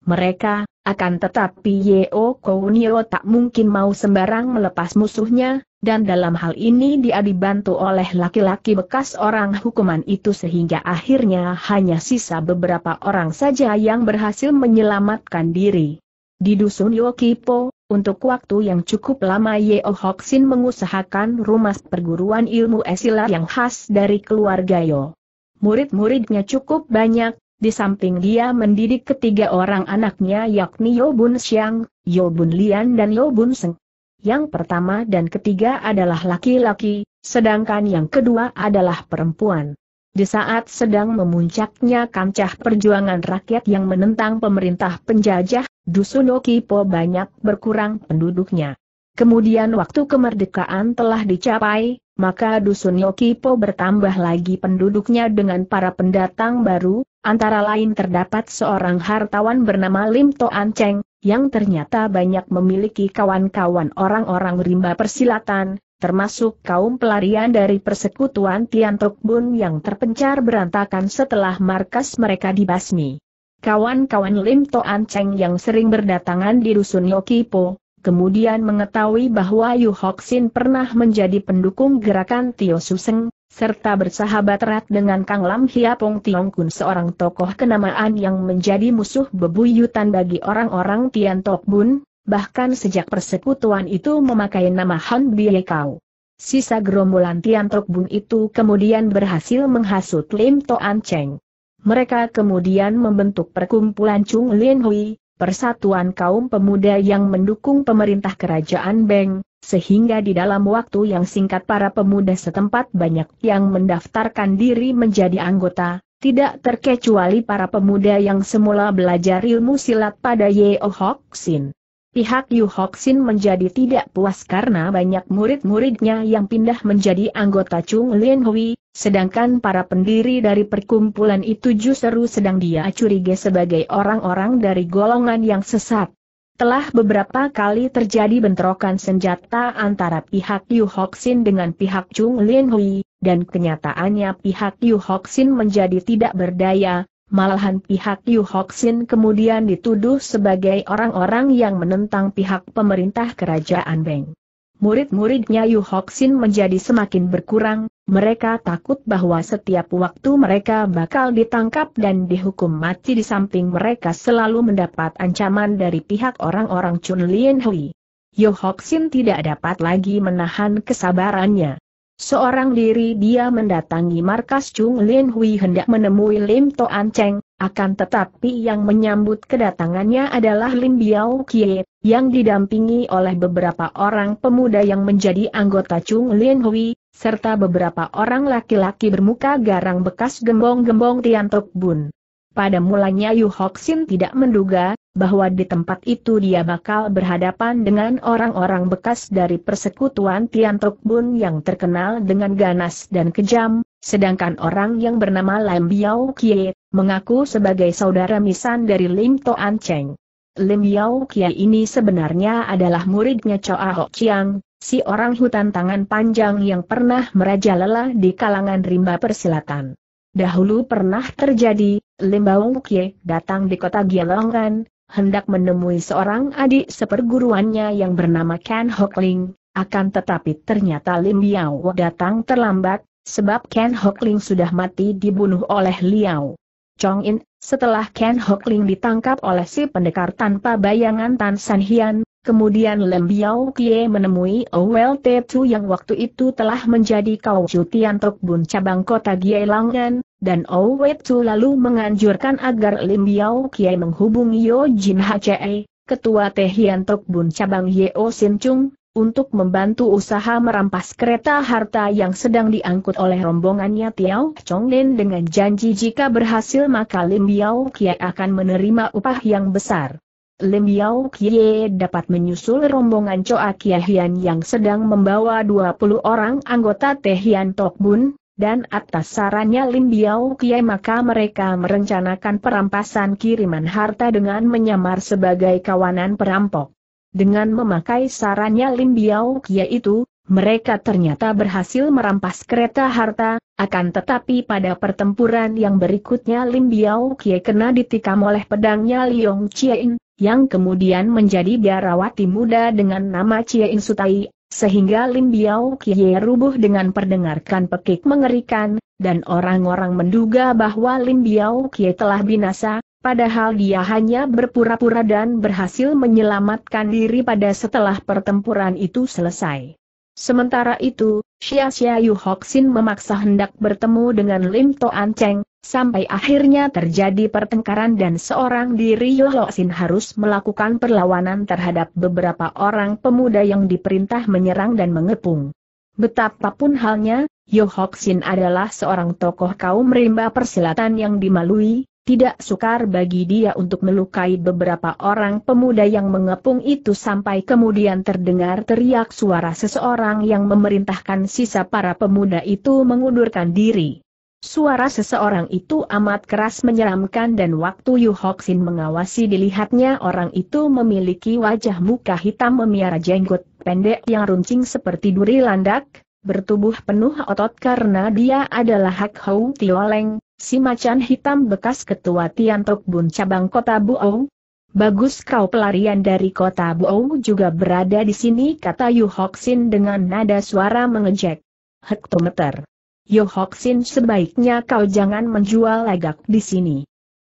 Mereka, akan tetapi Yeo Kounio tak mungkin mau sembarang melepas musuhnya, dan dalam hal ini dia dibantu oleh laki-laki bekas orang hukuman itu sehingga akhirnya hanya sisa beberapa orang saja yang berhasil menyelamatkan diri. Di dusun Yokipo, untuk waktu yang cukup lama Yeo Sin mengusahakan rumah perguruan ilmu esilar yang khas dari keluarga Yo. Murid-muridnya cukup banyak, di samping dia mendidik ketiga orang anaknya yakni Yo Bun Xiang, Yo Bun Lian dan Yo Bun Seng. Yang pertama dan ketiga adalah laki-laki, sedangkan yang kedua adalah perempuan. Di saat sedang memuncaknya kancah perjuangan rakyat yang menentang pemerintah penjajah, Dusun Okipo banyak berkurang penduduknya. Kemudian waktu kemerdekaan telah dicapai, maka dusun Yokipo bertambah lagi penduduknya dengan para pendatang baru, antara lain terdapat seorang hartawan bernama Lim An Cheng, yang ternyata banyak memiliki kawan-kawan orang-orang rimba persilatan, termasuk kaum pelarian dari persekutuan Tian Bun yang terpencar berantakan setelah markas mereka dibasmi. Kawan-kawan Lim Toan Cheng yang sering berdatangan di Rusun Yokipo, kemudian mengetahui bahwa Yu Hok Sin pernah menjadi pendukung gerakan Tio Suseng, serta bersahabat erat dengan Kang Lam Pong Tiong Kun seorang tokoh kenamaan yang menjadi musuh bebuyutan bagi orang-orang Tian Tok Bun, bahkan sejak persekutuan itu memakai nama Han Bie Kau. Sisa gerombolan Tian Tok Bun itu kemudian berhasil menghasut Lim Toan Cheng. Mereka kemudian membentuk perkumpulan Chung Lien Hui, persatuan kaum pemuda yang mendukung pemerintah kerajaan Beng, sehingga di dalam waktu yang singkat para pemuda setempat banyak yang mendaftarkan diri menjadi anggota, tidak terkecuali para pemuda yang semula belajar ilmu silat pada Yeo oh Hok Sin. Pihak Yu Hoxin menjadi tidak puas karena banyak murid-muridnya yang pindah menjadi anggota Chung Lien Hui, sedangkan para pendiri dari perkumpulan itu justru sedang dia curiga sebagai orang-orang dari golongan yang sesat. Telah beberapa kali terjadi bentrokan senjata antara pihak Yu Hoxin dengan pihak Chung Lin Hui, dan kenyataannya pihak Yu Hoxin menjadi tidak berdaya, malahan pihak Yu Hoxin kemudian dituduh sebagai orang-orang yang menentang pihak pemerintah kerajaan Beng. Murid-muridnya Yu Hoxin menjadi semakin berkurang, mereka takut bahwa setiap waktu mereka bakal ditangkap dan dihukum mati di samping mereka selalu mendapat ancaman dari pihak orang-orang Chun Lien Hui. Yu Hoxin tidak dapat lagi menahan kesabarannya. Seorang diri dia mendatangi markas Chung Lin Hui hendak menemui Lim To An Cheng, akan tetapi yang menyambut kedatangannya adalah Lim Biao Kie, yang didampingi oleh beberapa orang pemuda yang menjadi anggota Chung Lin Hui, serta beberapa orang laki-laki bermuka garang bekas gembong-gembong Tian Tok Bun. Pada mulanya Yu Hoxin tidak menduga, bahwa di tempat itu dia bakal berhadapan dengan orang-orang bekas dari persekutuan Tian Tuk Bun yang terkenal dengan ganas dan kejam, sedangkan orang yang bernama Lam Biao Kie, mengaku sebagai saudara misan dari Lim To An Cheng. Lim Biao Kie ini sebenarnya adalah muridnya Choa Hok Chiang, si orang hutan tangan panjang yang pernah merajalela di kalangan rimba persilatan. Dahulu pernah terjadi, Limbaung Kye datang di kota Gielongan, hendak menemui seorang adik seperguruannya yang bernama Ken Hokling, akan tetapi ternyata Lim Biao datang terlambat, sebab Ken Hokling sudah mati dibunuh oleh Liao. Chong In, setelah Ken Hokling ditangkap oleh si pendekar tanpa bayangan Tan San Hian, Kemudian Lem Biao Kie menemui Owel oh Tetu yang waktu itu telah menjadi Kaucu Tian Tok Bun cabang kota Gielangan, dan Owel oh Tetu lalu menganjurkan agar Lem Biao Kie menghubungi Yo Jin HCE, ketua Tehian Tok Bun cabang Yeo Sin Chung, untuk membantu usaha merampas kereta harta yang sedang diangkut oleh rombongannya Tiao Chonglin dengan janji jika berhasil maka Lim Biao Kie akan menerima upah yang besar. Lim Yau Kie dapat menyusul rombongan Coa Kie Hian yang sedang membawa 20 orang anggota Tehian Tok Bun, dan atas sarannya Lim Yau Kie maka mereka merencanakan perampasan kiriman harta dengan menyamar sebagai kawanan perampok. Dengan memakai sarannya Lim Yao Kie itu, mereka ternyata berhasil merampas kereta harta, akan tetapi pada pertempuran yang berikutnya Lim Biao Kie kena ditikam oleh pedangnya Liong Chien, yang kemudian menjadi biarawati muda dengan nama Cie Insutai, sehingga Lim Biao Kie rubuh dengan perdengarkan pekik mengerikan, dan orang-orang menduga bahwa Lim Biao Kie telah binasa, padahal dia hanya berpura-pura dan berhasil menyelamatkan diri pada setelah pertempuran itu selesai. Sementara itu, Xia Xia Yu Hoxin memaksa hendak bertemu dengan Lim Toan Cheng, Sampai akhirnya terjadi pertengkaran dan seorang diri Yolosin harus melakukan perlawanan terhadap beberapa orang pemuda yang diperintah menyerang dan mengepung. Betapapun halnya, Yohoksin adalah seorang tokoh kaum rimba persilatan yang dimalui, tidak sukar bagi dia untuk melukai beberapa orang pemuda yang mengepung itu sampai kemudian terdengar teriak suara seseorang yang memerintahkan sisa para pemuda itu mengundurkan diri. Suara seseorang itu amat keras menyeramkan dan waktu Yu Hoxin mengawasi dilihatnya orang itu memiliki wajah muka hitam memiara jenggot pendek yang runcing seperti duri landak, bertubuh penuh otot karena dia adalah Hak Hou Tioleng, si macan hitam bekas ketua Tian Tiantok Bun cabang kota Buou. Bagus kau pelarian dari kota Buou juga berada di sini kata Yu Hoxin dengan nada suara mengejek. Hektometer. Yohoksin sebaiknya kau jangan menjual legak di sini.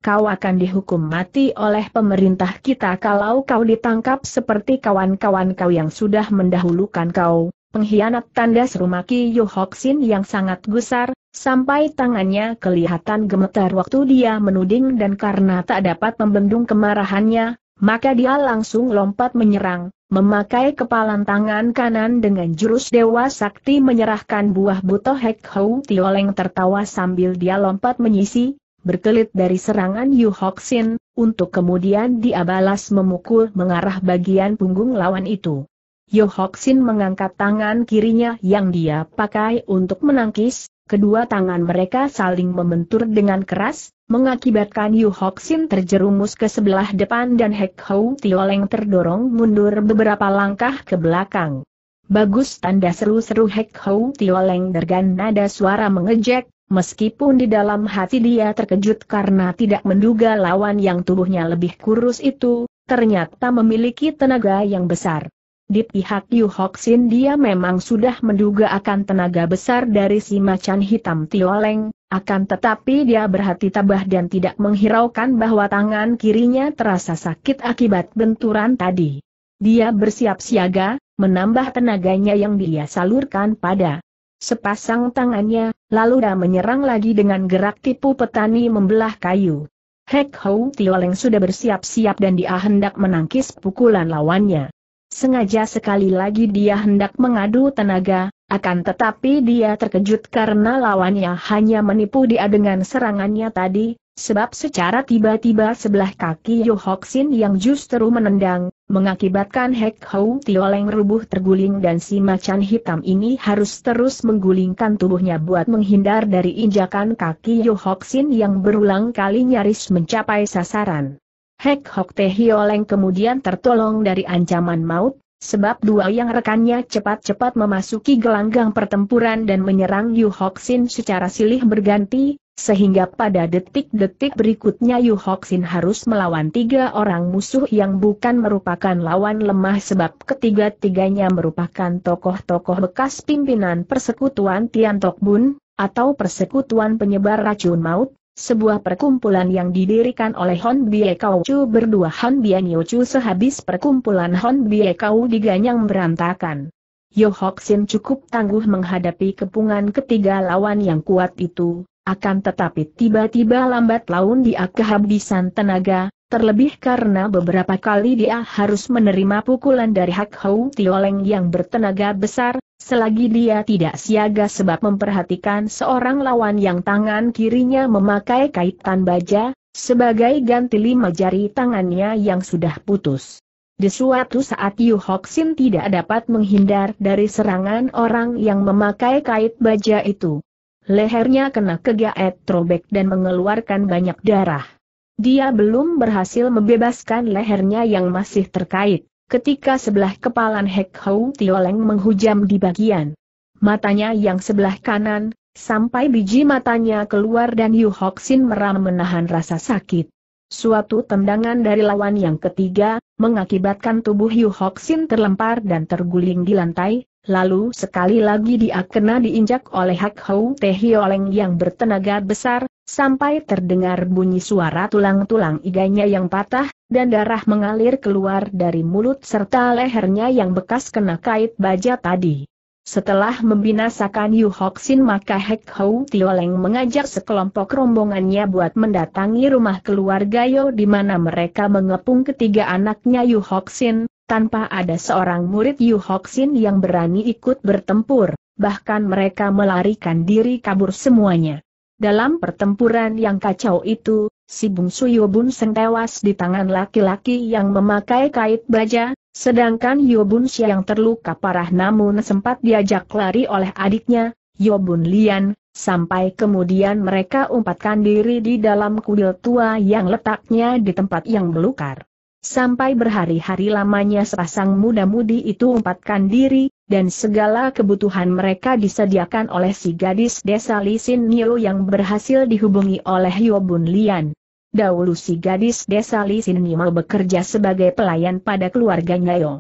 Kau akan dihukum mati oleh pemerintah kita kalau kau ditangkap seperti kawan-kawan kau yang sudah mendahulukan kau. Pengkhianat tanda serumaki Yohoksin yang sangat gusar, sampai tangannya kelihatan gemetar waktu dia menuding dan karena tak dapat membendung kemarahannya, maka dia langsung lompat menyerang, Memakai kepalan tangan kanan dengan jurus Dewa Sakti menyerahkan buah buto Hek Hou Tioleng tertawa sambil dia lompat menyisi, berkelit dari serangan Yu Sin, untuk kemudian dia balas memukul mengarah bagian punggung lawan itu. Yu Sin mengangkat tangan kirinya yang dia pakai untuk menangkis, Kedua tangan mereka saling membentur dengan keras, mengakibatkan Yu Hoxin terjerumus ke sebelah depan dan Hek Hou Tioleng terdorong mundur beberapa langkah ke belakang. Bagus tanda seru-seru Hek Hou Tioleng dengan nada suara mengejek, Meskipun di dalam hati dia terkejut karena tidak menduga lawan yang tubuhnya lebih kurus itu, ternyata memiliki tenaga yang besar. Di pihak Yu Hoxin dia memang sudah menduga akan tenaga besar dari si macan hitam Tioleng, akan tetapi dia berhati tabah dan tidak menghiraukan bahwa tangan kirinya terasa sakit akibat benturan tadi. Dia bersiap siaga, menambah tenaganya yang dia salurkan pada sepasang tangannya, lalu dia menyerang lagi dengan gerak tipu petani membelah kayu. Hek Hou Tioleng sudah bersiap-siap dan dia hendak menangkis pukulan lawannya. Sengaja sekali lagi dia hendak mengadu tenaga, akan tetapi dia terkejut karena lawannya hanya menipu dia dengan serangannya tadi, sebab secara tiba-tiba sebelah kaki Yohoksin Hoksin yang justru menendang, mengakibatkan Hek Hou Tioleng rubuh terguling dan si macan hitam ini harus terus menggulingkan tubuhnya buat menghindar dari injakan kaki Yohoksin Hoksin yang berulang kali nyaris mencapai sasaran. Hek Hok Teh Hioleng kemudian tertolong dari ancaman maut, sebab dua yang rekannya cepat-cepat memasuki gelanggang pertempuran dan menyerang Yu Hok Sin secara silih berganti, sehingga pada detik-detik berikutnya Yu Hok Sin harus melawan tiga orang musuh yang bukan merupakan lawan lemah sebab ketiga-tiganya merupakan tokoh-tokoh bekas pimpinan persekutuan Tian Tok Bun, atau persekutuan penyebar racun maut, sebuah perkumpulan yang didirikan oleh Hon Bie Kau Chu berdua Hon Bie Niu Chu sehabis perkumpulan Hon Bie Kau diganyang berantakan. Yo Hok Sin cukup tangguh menghadapi kepungan ketiga lawan yang kuat itu, akan tetapi tiba-tiba lambat laun dia kehabisan tenaga, Terlebih karena beberapa kali dia harus menerima pukulan dari Hak Hou Tioleng yang bertenaga besar, selagi dia tidak siaga sebab memperhatikan seorang lawan yang tangan kirinya memakai kaitan baja, sebagai ganti lima jari tangannya yang sudah putus. Di suatu saat Yu Hoxin tidak dapat menghindar dari serangan orang yang memakai kait baja itu. Lehernya kena kegaet trobek dan mengeluarkan banyak darah. Dia belum berhasil membebaskan lehernya yang masih terkait, ketika sebelah kepalan Hek Hou Tioleng menghujam di bagian matanya yang sebelah kanan, sampai biji matanya keluar dan Yu Sin meram menahan rasa sakit. Suatu tendangan dari lawan yang ketiga, mengakibatkan tubuh Yu Sin terlempar dan terguling di lantai, lalu sekali lagi dia kena diinjak oleh Hak Hou Tehioleng yang bertenaga besar, sampai terdengar bunyi suara tulang-tulang iganya yang patah, dan darah mengalir keluar dari mulut serta lehernya yang bekas kena kait baja tadi. Setelah membinasakan Yu Hoxin maka Hek Hou Tioleng mengajak sekelompok rombongannya buat mendatangi rumah keluarga Yo di mana mereka mengepung ketiga anaknya Yu Hoxin, tanpa ada seorang murid Yu Hoxin yang berani ikut bertempur, bahkan mereka melarikan diri kabur semuanya. Dalam pertempuran yang kacau itu, si bungsu Bun Seng tewas di tangan laki-laki yang memakai kait baja, sedangkan Yobun Xia yang terluka parah namun sempat diajak lari oleh adiknya, Bun Lian, sampai kemudian mereka umpatkan diri di dalam kuil tua yang letaknya di tempat yang belukar. Sampai berhari-hari lamanya sepasang muda-mudi itu umpatkan diri, dan segala kebutuhan mereka disediakan oleh si gadis desa Lisin Sin yang berhasil dihubungi oleh Yobun Lian. Dahulu si gadis desa Lisin Sin bekerja sebagai pelayan pada keluarganya Nyo.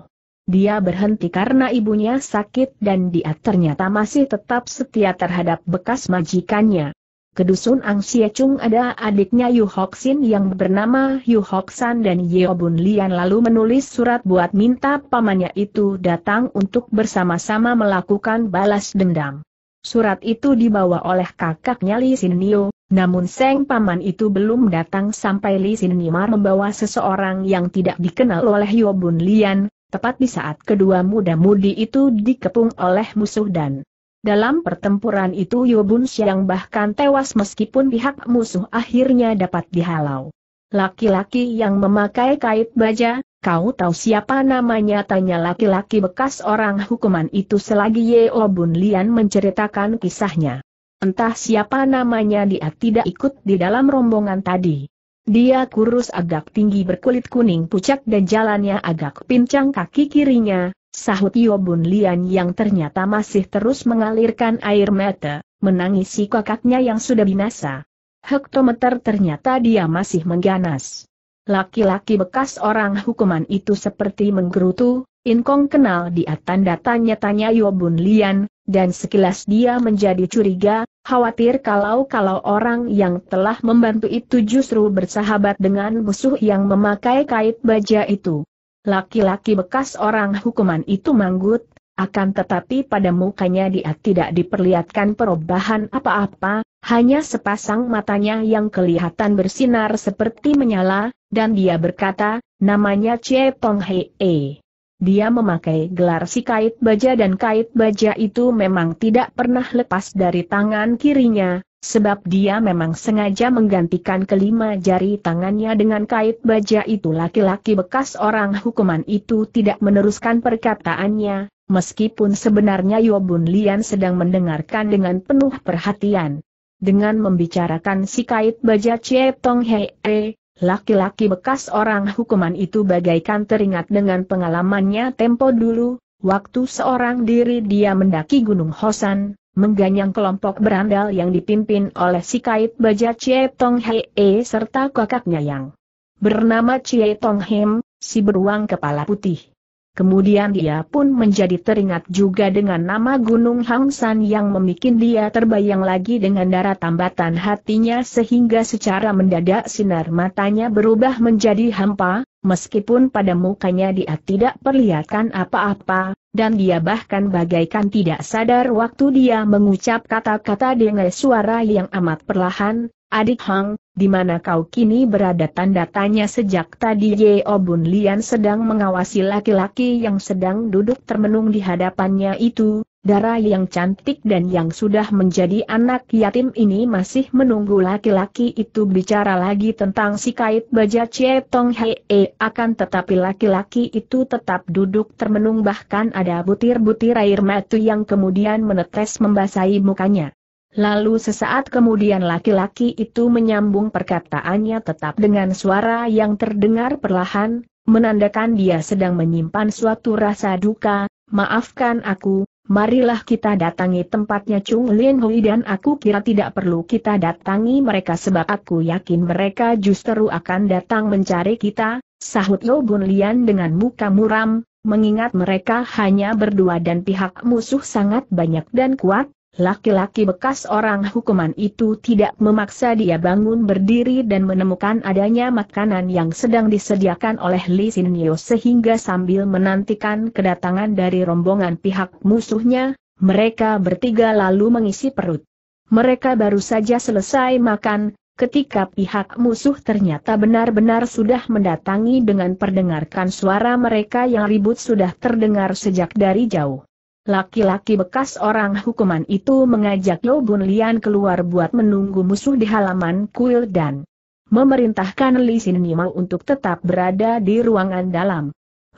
Dia berhenti karena ibunya sakit dan dia ternyata masih tetap setia terhadap bekas majikannya. Kedusun Ang Siacung ada adiknya Yu Hok yang bernama Yu Hok dan Yeo Bun Lian lalu menulis surat buat minta pamannya itu datang untuk bersama-sama melakukan balas dendam. Surat itu dibawa oleh kakaknya Li Sin Nio, namun Seng Paman itu belum datang sampai Li Sin Nimar membawa seseorang yang tidak dikenal oleh Yeo Bun Lian, tepat di saat kedua muda-mudi itu dikepung oleh musuh dan dalam pertempuran itu Yobun siang bahkan tewas meskipun pihak musuh akhirnya dapat dihalau. Laki-laki yang memakai kait baja, kau tahu siapa namanya tanya laki-laki bekas orang hukuman itu selagi Yeobun Lian menceritakan kisahnya. Entah siapa namanya dia tidak ikut di dalam rombongan tadi. Dia kurus agak tinggi berkulit kuning pucat dan jalannya agak pincang kaki kirinya, Sahut Yobun Lian yang ternyata masih terus mengalirkan air mata, menangisi kakaknya yang sudah binasa. Hektometer ternyata dia masih mengganas. Laki-laki bekas orang hukuman itu seperti menggerutu, Inkong kenal dia tanda tanya-tanya Yobun Lian, dan sekilas dia menjadi curiga, khawatir kalau-kalau orang yang telah membantu itu justru bersahabat dengan musuh yang memakai kait baja itu. Laki-laki bekas orang hukuman itu manggut, akan tetapi pada mukanya dia tidak diperlihatkan perubahan apa-apa, hanya sepasang matanya yang kelihatan bersinar seperti menyala, dan dia berkata, namanya Chie Tong Hee. Dia memakai gelar si kait baja dan kait baja itu memang tidak pernah lepas dari tangan kirinya, Sebab dia memang sengaja menggantikan kelima jari tangannya dengan kait baja itu laki-laki bekas orang hukuman itu tidak meneruskan perkataannya, meskipun sebenarnya Yobun Lian sedang mendengarkan dengan penuh perhatian. Dengan membicarakan si kait baja Cie Tong Hei, -e, laki-laki bekas orang hukuman itu bagaikan teringat dengan pengalamannya tempo dulu, waktu seorang diri dia mendaki Gunung Hosan, mengganyang kelompok berandal yang dipimpin oleh si kait baja Cie Tong E serta kakaknya yang bernama Cie Tong Him, si beruang kepala putih. Kemudian dia pun menjadi teringat juga dengan nama Gunung Hang San yang memikin dia terbayang lagi dengan darah tambatan hatinya sehingga secara mendadak sinar matanya berubah menjadi hampa, meskipun pada mukanya dia tidak perlihatkan apa-apa, dan dia bahkan bagaikan tidak sadar waktu dia mengucap kata-kata dengan suara yang amat perlahan, Adik Hang, di mana kau kini berada tanda tanya sejak tadi Yeo Bun Lian sedang mengawasi laki-laki yang sedang duduk termenung di hadapannya itu, darah yang cantik dan yang sudah menjadi anak yatim ini masih menunggu laki-laki itu bicara lagi tentang si kait baja Cie Tong Hei e, akan tetapi laki-laki itu tetap duduk termenung bahkan ada butir-butir air mata yang kemudian menetes membasahi mukanya. Lalu sesaat kemudian laki-laki itu menyambung perkataannya tetap dengan suara yang terdengar perlahan, menandakan dia sedang menyimpan suatu rasa duka, maafkan aku, marilah kita datangi tempatnya Chung Lin Hui dan aku kira tidak perlu kita datangi mereka sebab aku yakin mereka justru akan datang mencari kita, sahut Lo Bun Lian dengan muka muram, mengingat mereka hanya berdua dan pihak musuh sangat banyak dan kuat, Laki-laki bekas orang hukuman itu tidak memaksa dia bangun berdiri dan menemukan adanya makanan yang sedang disediakan oleh Li Sinio sehingga sambil menantikan kedatangan dari rombongan pihak musuhnya, mereka bertiga lalu mengisi perut. Mereka baru saja selesai makan, ketika pihak musuh ternyata benar-benar sudah mendatangi dengan perdengarkan suara mereka yang ribut sudah terdengar sejak dari jauh. Laki-laki bekas orang hukuman itu mengajak Yo Bun Lian keluar buat menunggu musuh di halaman kuil dan memerintahkan Li Sin Yimau untuk tetap berada di ruangan dalam.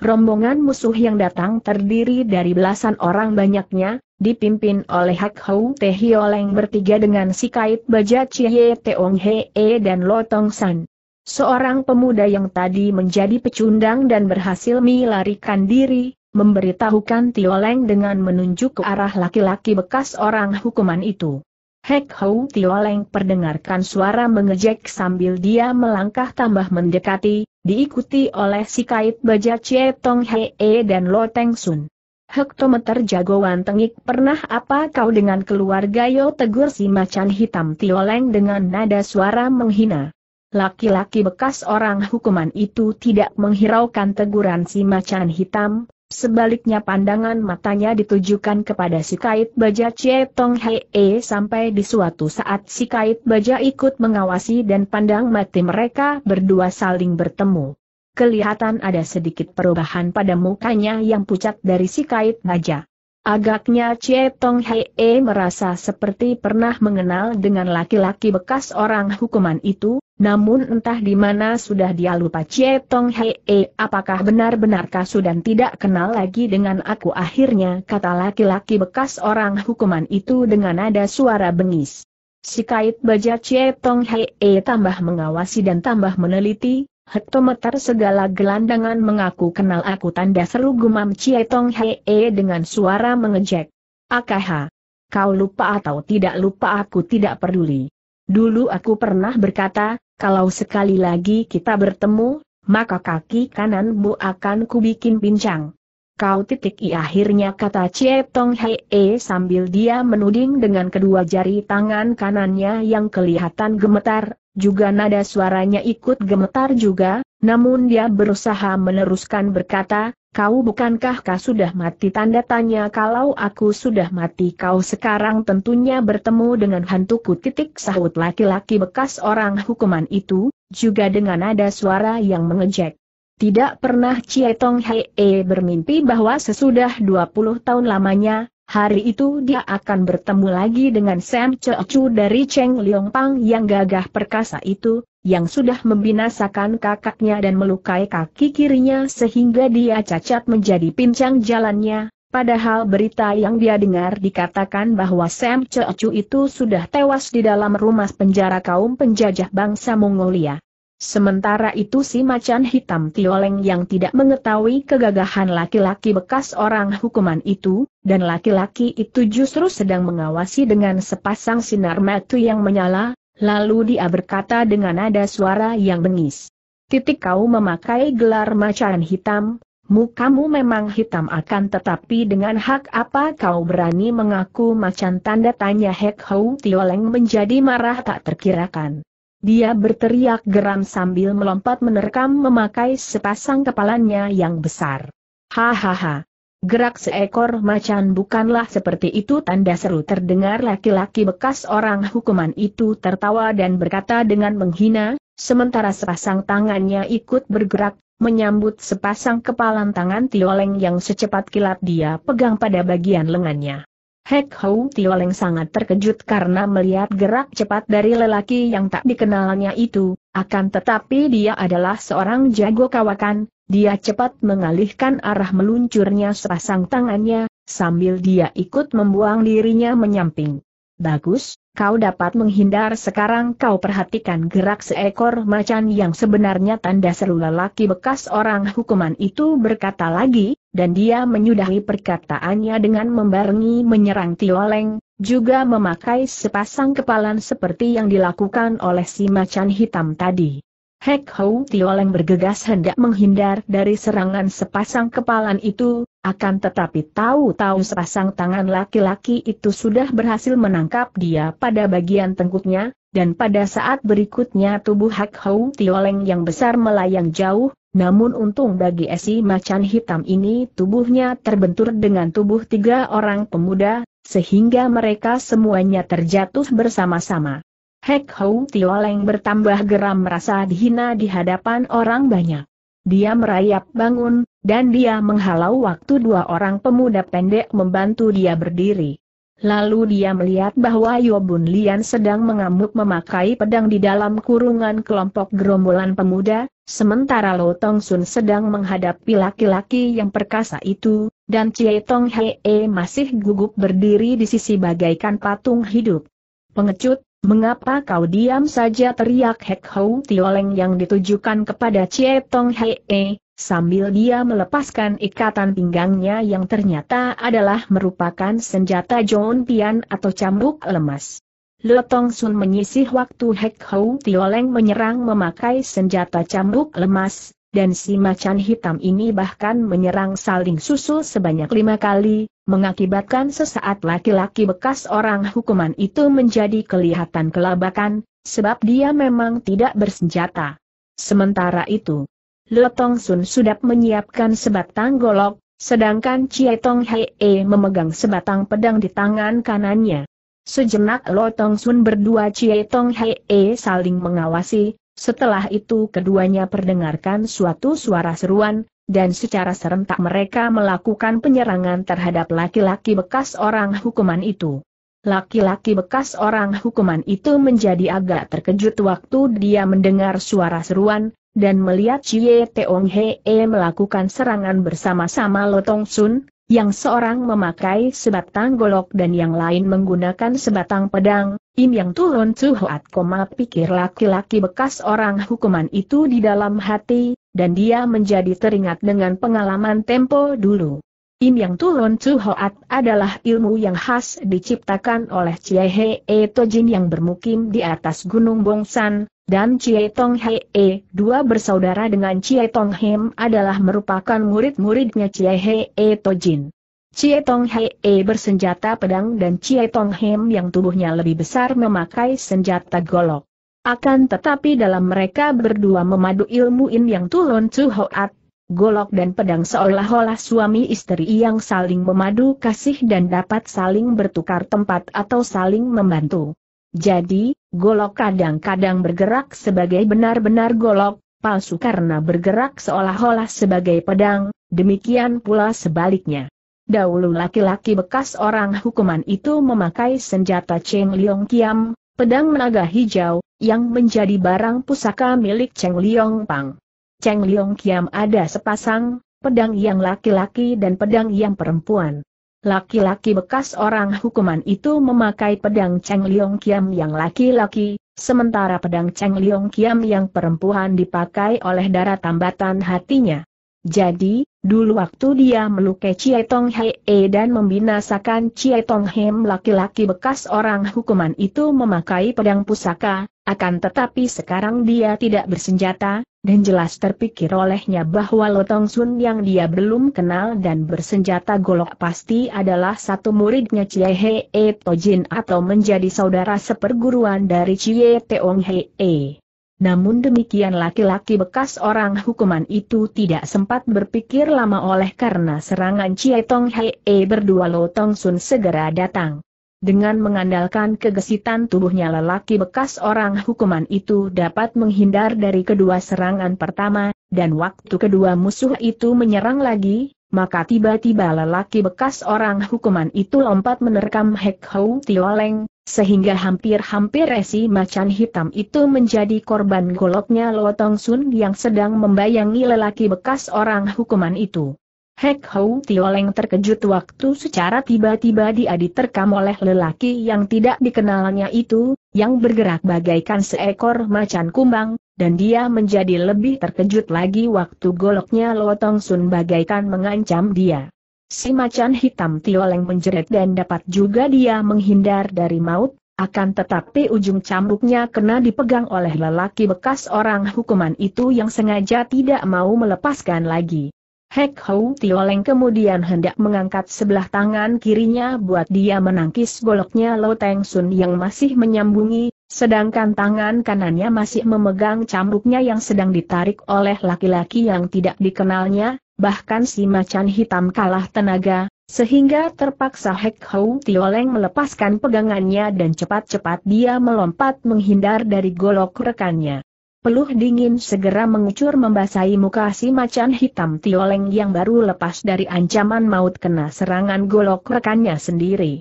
Rombongan musuh yang datang terdiri dari belasan orang banyaknya, dipimpin oleh Hak Hou Te Hioleng bertiga dengan si kait baja Cie Teong He E dan Lotong San. Seorang pemuda yang tadi menjadi pecundang dan berhasil melarikan diri, memberitahukan Tioleng dengan menunjuk ke arah laki-laki bekas orang hukuman itu. Hek Hou Tioleng perdengarkan suara mengejek sambil dia melangkah tambah mendekati, diikuti oleh si kait baja Cie Tong Hee dan Lo Teng Sun. Hektometer jagoan tengik pernah apa kau dengan keluarga yo tegur si macan hitam Tioleng dengan nada suara menghina. Laki-laki bekas orang hukuman itu tidak menghiraukan teguran si macan hitam, Sebaliknya pandangan matanya ditujukan kepada si kait baja Cie Tong Hee sampai di suatu saat si kait baja ikut mengawasi dan pandang mati mereka berdua saling bertemu. Kelihatan ada sedikit perubahan pada mukanya yang pucat dari si kait baja. Agaknya Chie Tong Hei e merasa seperti pernah mengenal dengan laki-laki bekas orang hukuman itu, namun entah di mana sudah dia lupa Chie Tong Hei e, apakah benar-benar kasu dan tidak kenal lagi dengan aku akhirnya kata laki-laki bekas orang hukuman itu dengan nada suara bengis. Si kait baja Chie Tong Hei e tambah mengawasi dan tambah meneliti, Hetometer segala gelandangan mengaku kenal aku tanda seru gumam Cie Tong Hee dengan suara mengejek. Akaha. Kau lupa atau tidak lupa aku tidak peduli. Dulu aku pernah berkata, kalau sekali lagi kita bertemu, maka kaki kananmu akan kubikin pincang. Kau titik i akhirnya kata Cie Tong Hee sambil dia menuding dengan kedua jari tangan kanannya yang kelihatan gemetar, juga nada suaranya ikut gemetar juga, namun dia berusaha meneruskan berkata, kau bukankah kau sudah mati tanda tanya kalau aku sudah mati kau sekarang tentunya bertemu dengan hantuku titik sahut laki-laki bekas orang hukuman itu, juga dengan nada suara yang mengejek. Tidak pernah Cietong Tong Hei -e bermimpi bahwa sesudah 20 tahun lamanya, Hari itu dia akan bertemu lagi dengan Sam Chechu dari Cheng Liong Pang yang gagah perkasa itu, yang sudah membinasakan kakaknya dan melukai kaki kirinya sehingga dia cacat menjadi pincang jalannya. Padahal berita yang dia dengar dikatakan bahwa Sam Chechu itu sudah tewas di dalam rumah penjara kaum penjajah bangsa Mongolia. Sementara itu si macan hitam Tioleng yang tidak mengetahui kegagahan laki-laki bekas orang hukuman itu, dan laki-laki itu justru sedang mengawasi dengan sepasang sinar mata yang menyala, lalu dia berkata dengan nada suara yang bengis. Titik kau memakai gelar macan hitam, mukamu memang hitam akan tetapi dengan hak apa kau berani mengaku macan tanda tanya Hek Hou Tioleng menjadi marah tak terkirakan. Dia berteriak geram sambil melompat menerkam memakai sepasang kepalanya yang besar. Hahaha. Gerak seekor macan bukanlah seperti itu tanda seru terdengar laki-laki bekas orang hukuman itu tertawa dan berkata dengan menghina, sementara sepasang tangannya ikut bergerak, menyambut sepasang kepalan tangan tioleng yang secepat kilat dia pegang pada bagian lengannya. Hek Hou Tioleng sangat terkejut karena melihat gerak cepat dari lelaki yang tak dikenalnya itu, akan tetapi dia adalah seorang jago kawakan, dia cepat mengalihkan arah meluncurnya sepasang tangannya, sambil dia ikut membuang dirinya menyamping. Bagus, kau dapat menghindar sekarang kau perhatikan gerak seekor macan yang sebenarnya tanda seru lelaki bekas orang hukuman itu berkata lagi, dan dia menyudahi perkataannya dengan membarengi menyerang Tioleng, juga memakai sepasang kepalan seperti yang dilakukan oleh si macan hitam tadi. Hek Hou Tioleng bergegas hendak menghindar dari serangan sepasang kepalan itu, akan tetapi tahu-tahu sepasang tangan laki-laki itu sudah berhasil menangkap dia pada bagian tengkuknya, dan pada saat berikutnya tubuh Hek Hou Tioleng yang besar melayang jauh, namun untung bagi esi macan hitam ini tubuhnya terbentur dengan tubuh tiga orang pemuda, sehingga mereka semuanya terjatuh bersama-sama. Hek Hou Tioleng bertambah geram merasa dihina di hadapan orang banyak. Dia merayap bangun, dan dia menghalau waktu dua orang pemuda pendek membantu dia berdiri. Lalu dia melihat bahwa Yobun Lian sedang mengamuk memakai pedang di dalam kurungan kelompok gerombolan pemuda, sementara Lo Tong Sun sedang menghadapi laki-laki yang perkasa itu, dan Cie Tong Hee masih gugup berdiri di sisi bagaikan patung hidup. Pengecut, mengapa kau diam saja teriak Hek Hou Tioleng yang ditujukan kepada Cie Tong Hee, Sambil dia melepaskan ikatan pinggangnya yang ternyata adalah merupakan senjata John Pian atau cambuk lemas. Le Sun menyisih waktu Hek Hou Tioleng menyerang memakai senjata cambuk lemas, dan si macan hitam ini bahkan menyerang saling susul sebanyak lima kali, mengakibatkan sesaat laki-laki bekas orang hukuman itu menjadi kelihatan kelabakan, sebab dia memang tidak bersenjata. Sementara itu, Lotong Sun sudah menyiapkan sebatang golok, sedangkan Chie Tong Hee memegang sebatang pedang di tangan kanannya. Sejenak Lotong Sun berdua Chie Tong Hee saling mengawasi, setelah itu keduanya perdengarkan suatu suara seruan, dan secara serentak mereka melakukan penyerangan terhadap laki-laki bekas orang hukuman itu. Laki-laki bekas orang hukuman itu menjadi agak terkejut waktu dia mendengar suara seruan, dan melihat Chie Teong Hee melakukan serangan bersama-sama Lotong Sun, yang seorang memakai sebatang golok dan yang lain menggunakan sebatang pedang, Im Yang turun Suhoat Koma pikir laki-laki bekas orang hukuman itu di dalam hati, dan dia menjadi teringat dengan pengalaman tempo dulu. Im Yang Tulon Tu Hoat adalah ilmu yang khas diciptakan oleh Chie He E Tojin yang bermukim di atas Gunung Bongsan, dan Chie Tong He E, dua bersaudara dengan Chie Tong Hem adalah merupakan murid-muridnya Chie He E Tojin. Chie Tong He E bersenjata pedang dan Chie Tong Hem yang tubuhnya lebih besar memakai senjata golok. Akan tetapi dalam mereka berdua memadu ilmu In Yang Tulon Tu Hoat golok dan pedang seolah-olah suami istri yang saling memadu kasih dan dapat saling bertukar tempat atau saling membantu. Jadi, golok kadang-kadang bergerak sebagai benar-benar golok, palsu karena bergerak seolah-olah sebagai pedang, demikian pula sebaliknya. Dahulu laki-laki bekas orang hukuman itu memakai senjata Cheng Liong Kiam, pedang naga hijau, yang menjadi barang pusaka milik Cheng Liong Pang. Cheng Liong Kiam ada sepasang, pedang yang laki-laki dan pedang yang perempuan. Laki-laki bekas orang hukuman itu memakai pedang Cheng Liong Kiam yang laki-laki, sementara pedang Cheng Liong Kiam yang perempuan dipakai oleh darah tambatan hatinya. Jadi, dulu waktu dia melukai Chie Tong Hei e dan membinasakan Chie Tong Hem laki-laki bekas orang hukuman itu memakai pedang pusaka, akan tetapi sekarang dia tidak bersenjata, dan jelas terpikir olehnya bahwa Lotong Sun yang dia belum kenal dan bersenjata golok pasti adalah satu muridnya Chie Hee Tojin atau menjadi saudara seperguruan dari Chie Teong Hee. Namun demikian laki-laki bekas orang hukuman itu tidak sempat berpikir lama oleh karena serangan Chie Tong Hee berdua Lotong Sun segera datang. Dengan mengandalkan kegesitan tubuhnya lelaki bekas orang hukuman itu dapat menghindar dari kedua serangan pertama, dan waktu kedua musuh itu menyerang lagi, maka tiba-tiba lelaki bekas orang hukuman itu lompat menerkam Hek Hou Tioleng, sehingga hampir-hampir resi macan hitam itu menjadi korban goloknya Lo Tong Sun yang sedang membayangi lelaki bekas orang hukuman itu. Hek Hou Tioleng terkejut waktu secara tiba-tiba dia diterkam oleh lelaki yang tidak dikenalnya itu, yang bergerak bagaikan seekor macan kumbang, dan dia menjadi lebih terkejut lagi waktu goloknya Lotong Sun bagaikan mengancam dia. Si macan hitam Tioleng menjerit dan dapat juga dia menghindar dari maut, akan tetapi ujung cambuknya kena dipegang oleh lelaki bekas orang hukuman itu yang sengaja tidak mau melepaskan lagi. Hek Hou Tioleng kemudian hendak mengangkat sebelah tangan kirinya buat dia menangkis goloknya Lo Teng Sun yang masih menyambungi, sedangkan tangan kanannya masih memegang cambuknya yang sedang ditarik oleh laki-laki yang tidak dikenalnya, bahkan si macan hitam kalah tenaga, sehingga terpaksa Hek Hou Tioleng melepaskan pegangannya dan cepat-cepat dia melompat menghindar dari golok rekannya. Peluh dingin segera mengucur membasahi muka si macan hitam Tioleng yang baru lepas dari ancaman maut kena serangan golok rekannya sendiri.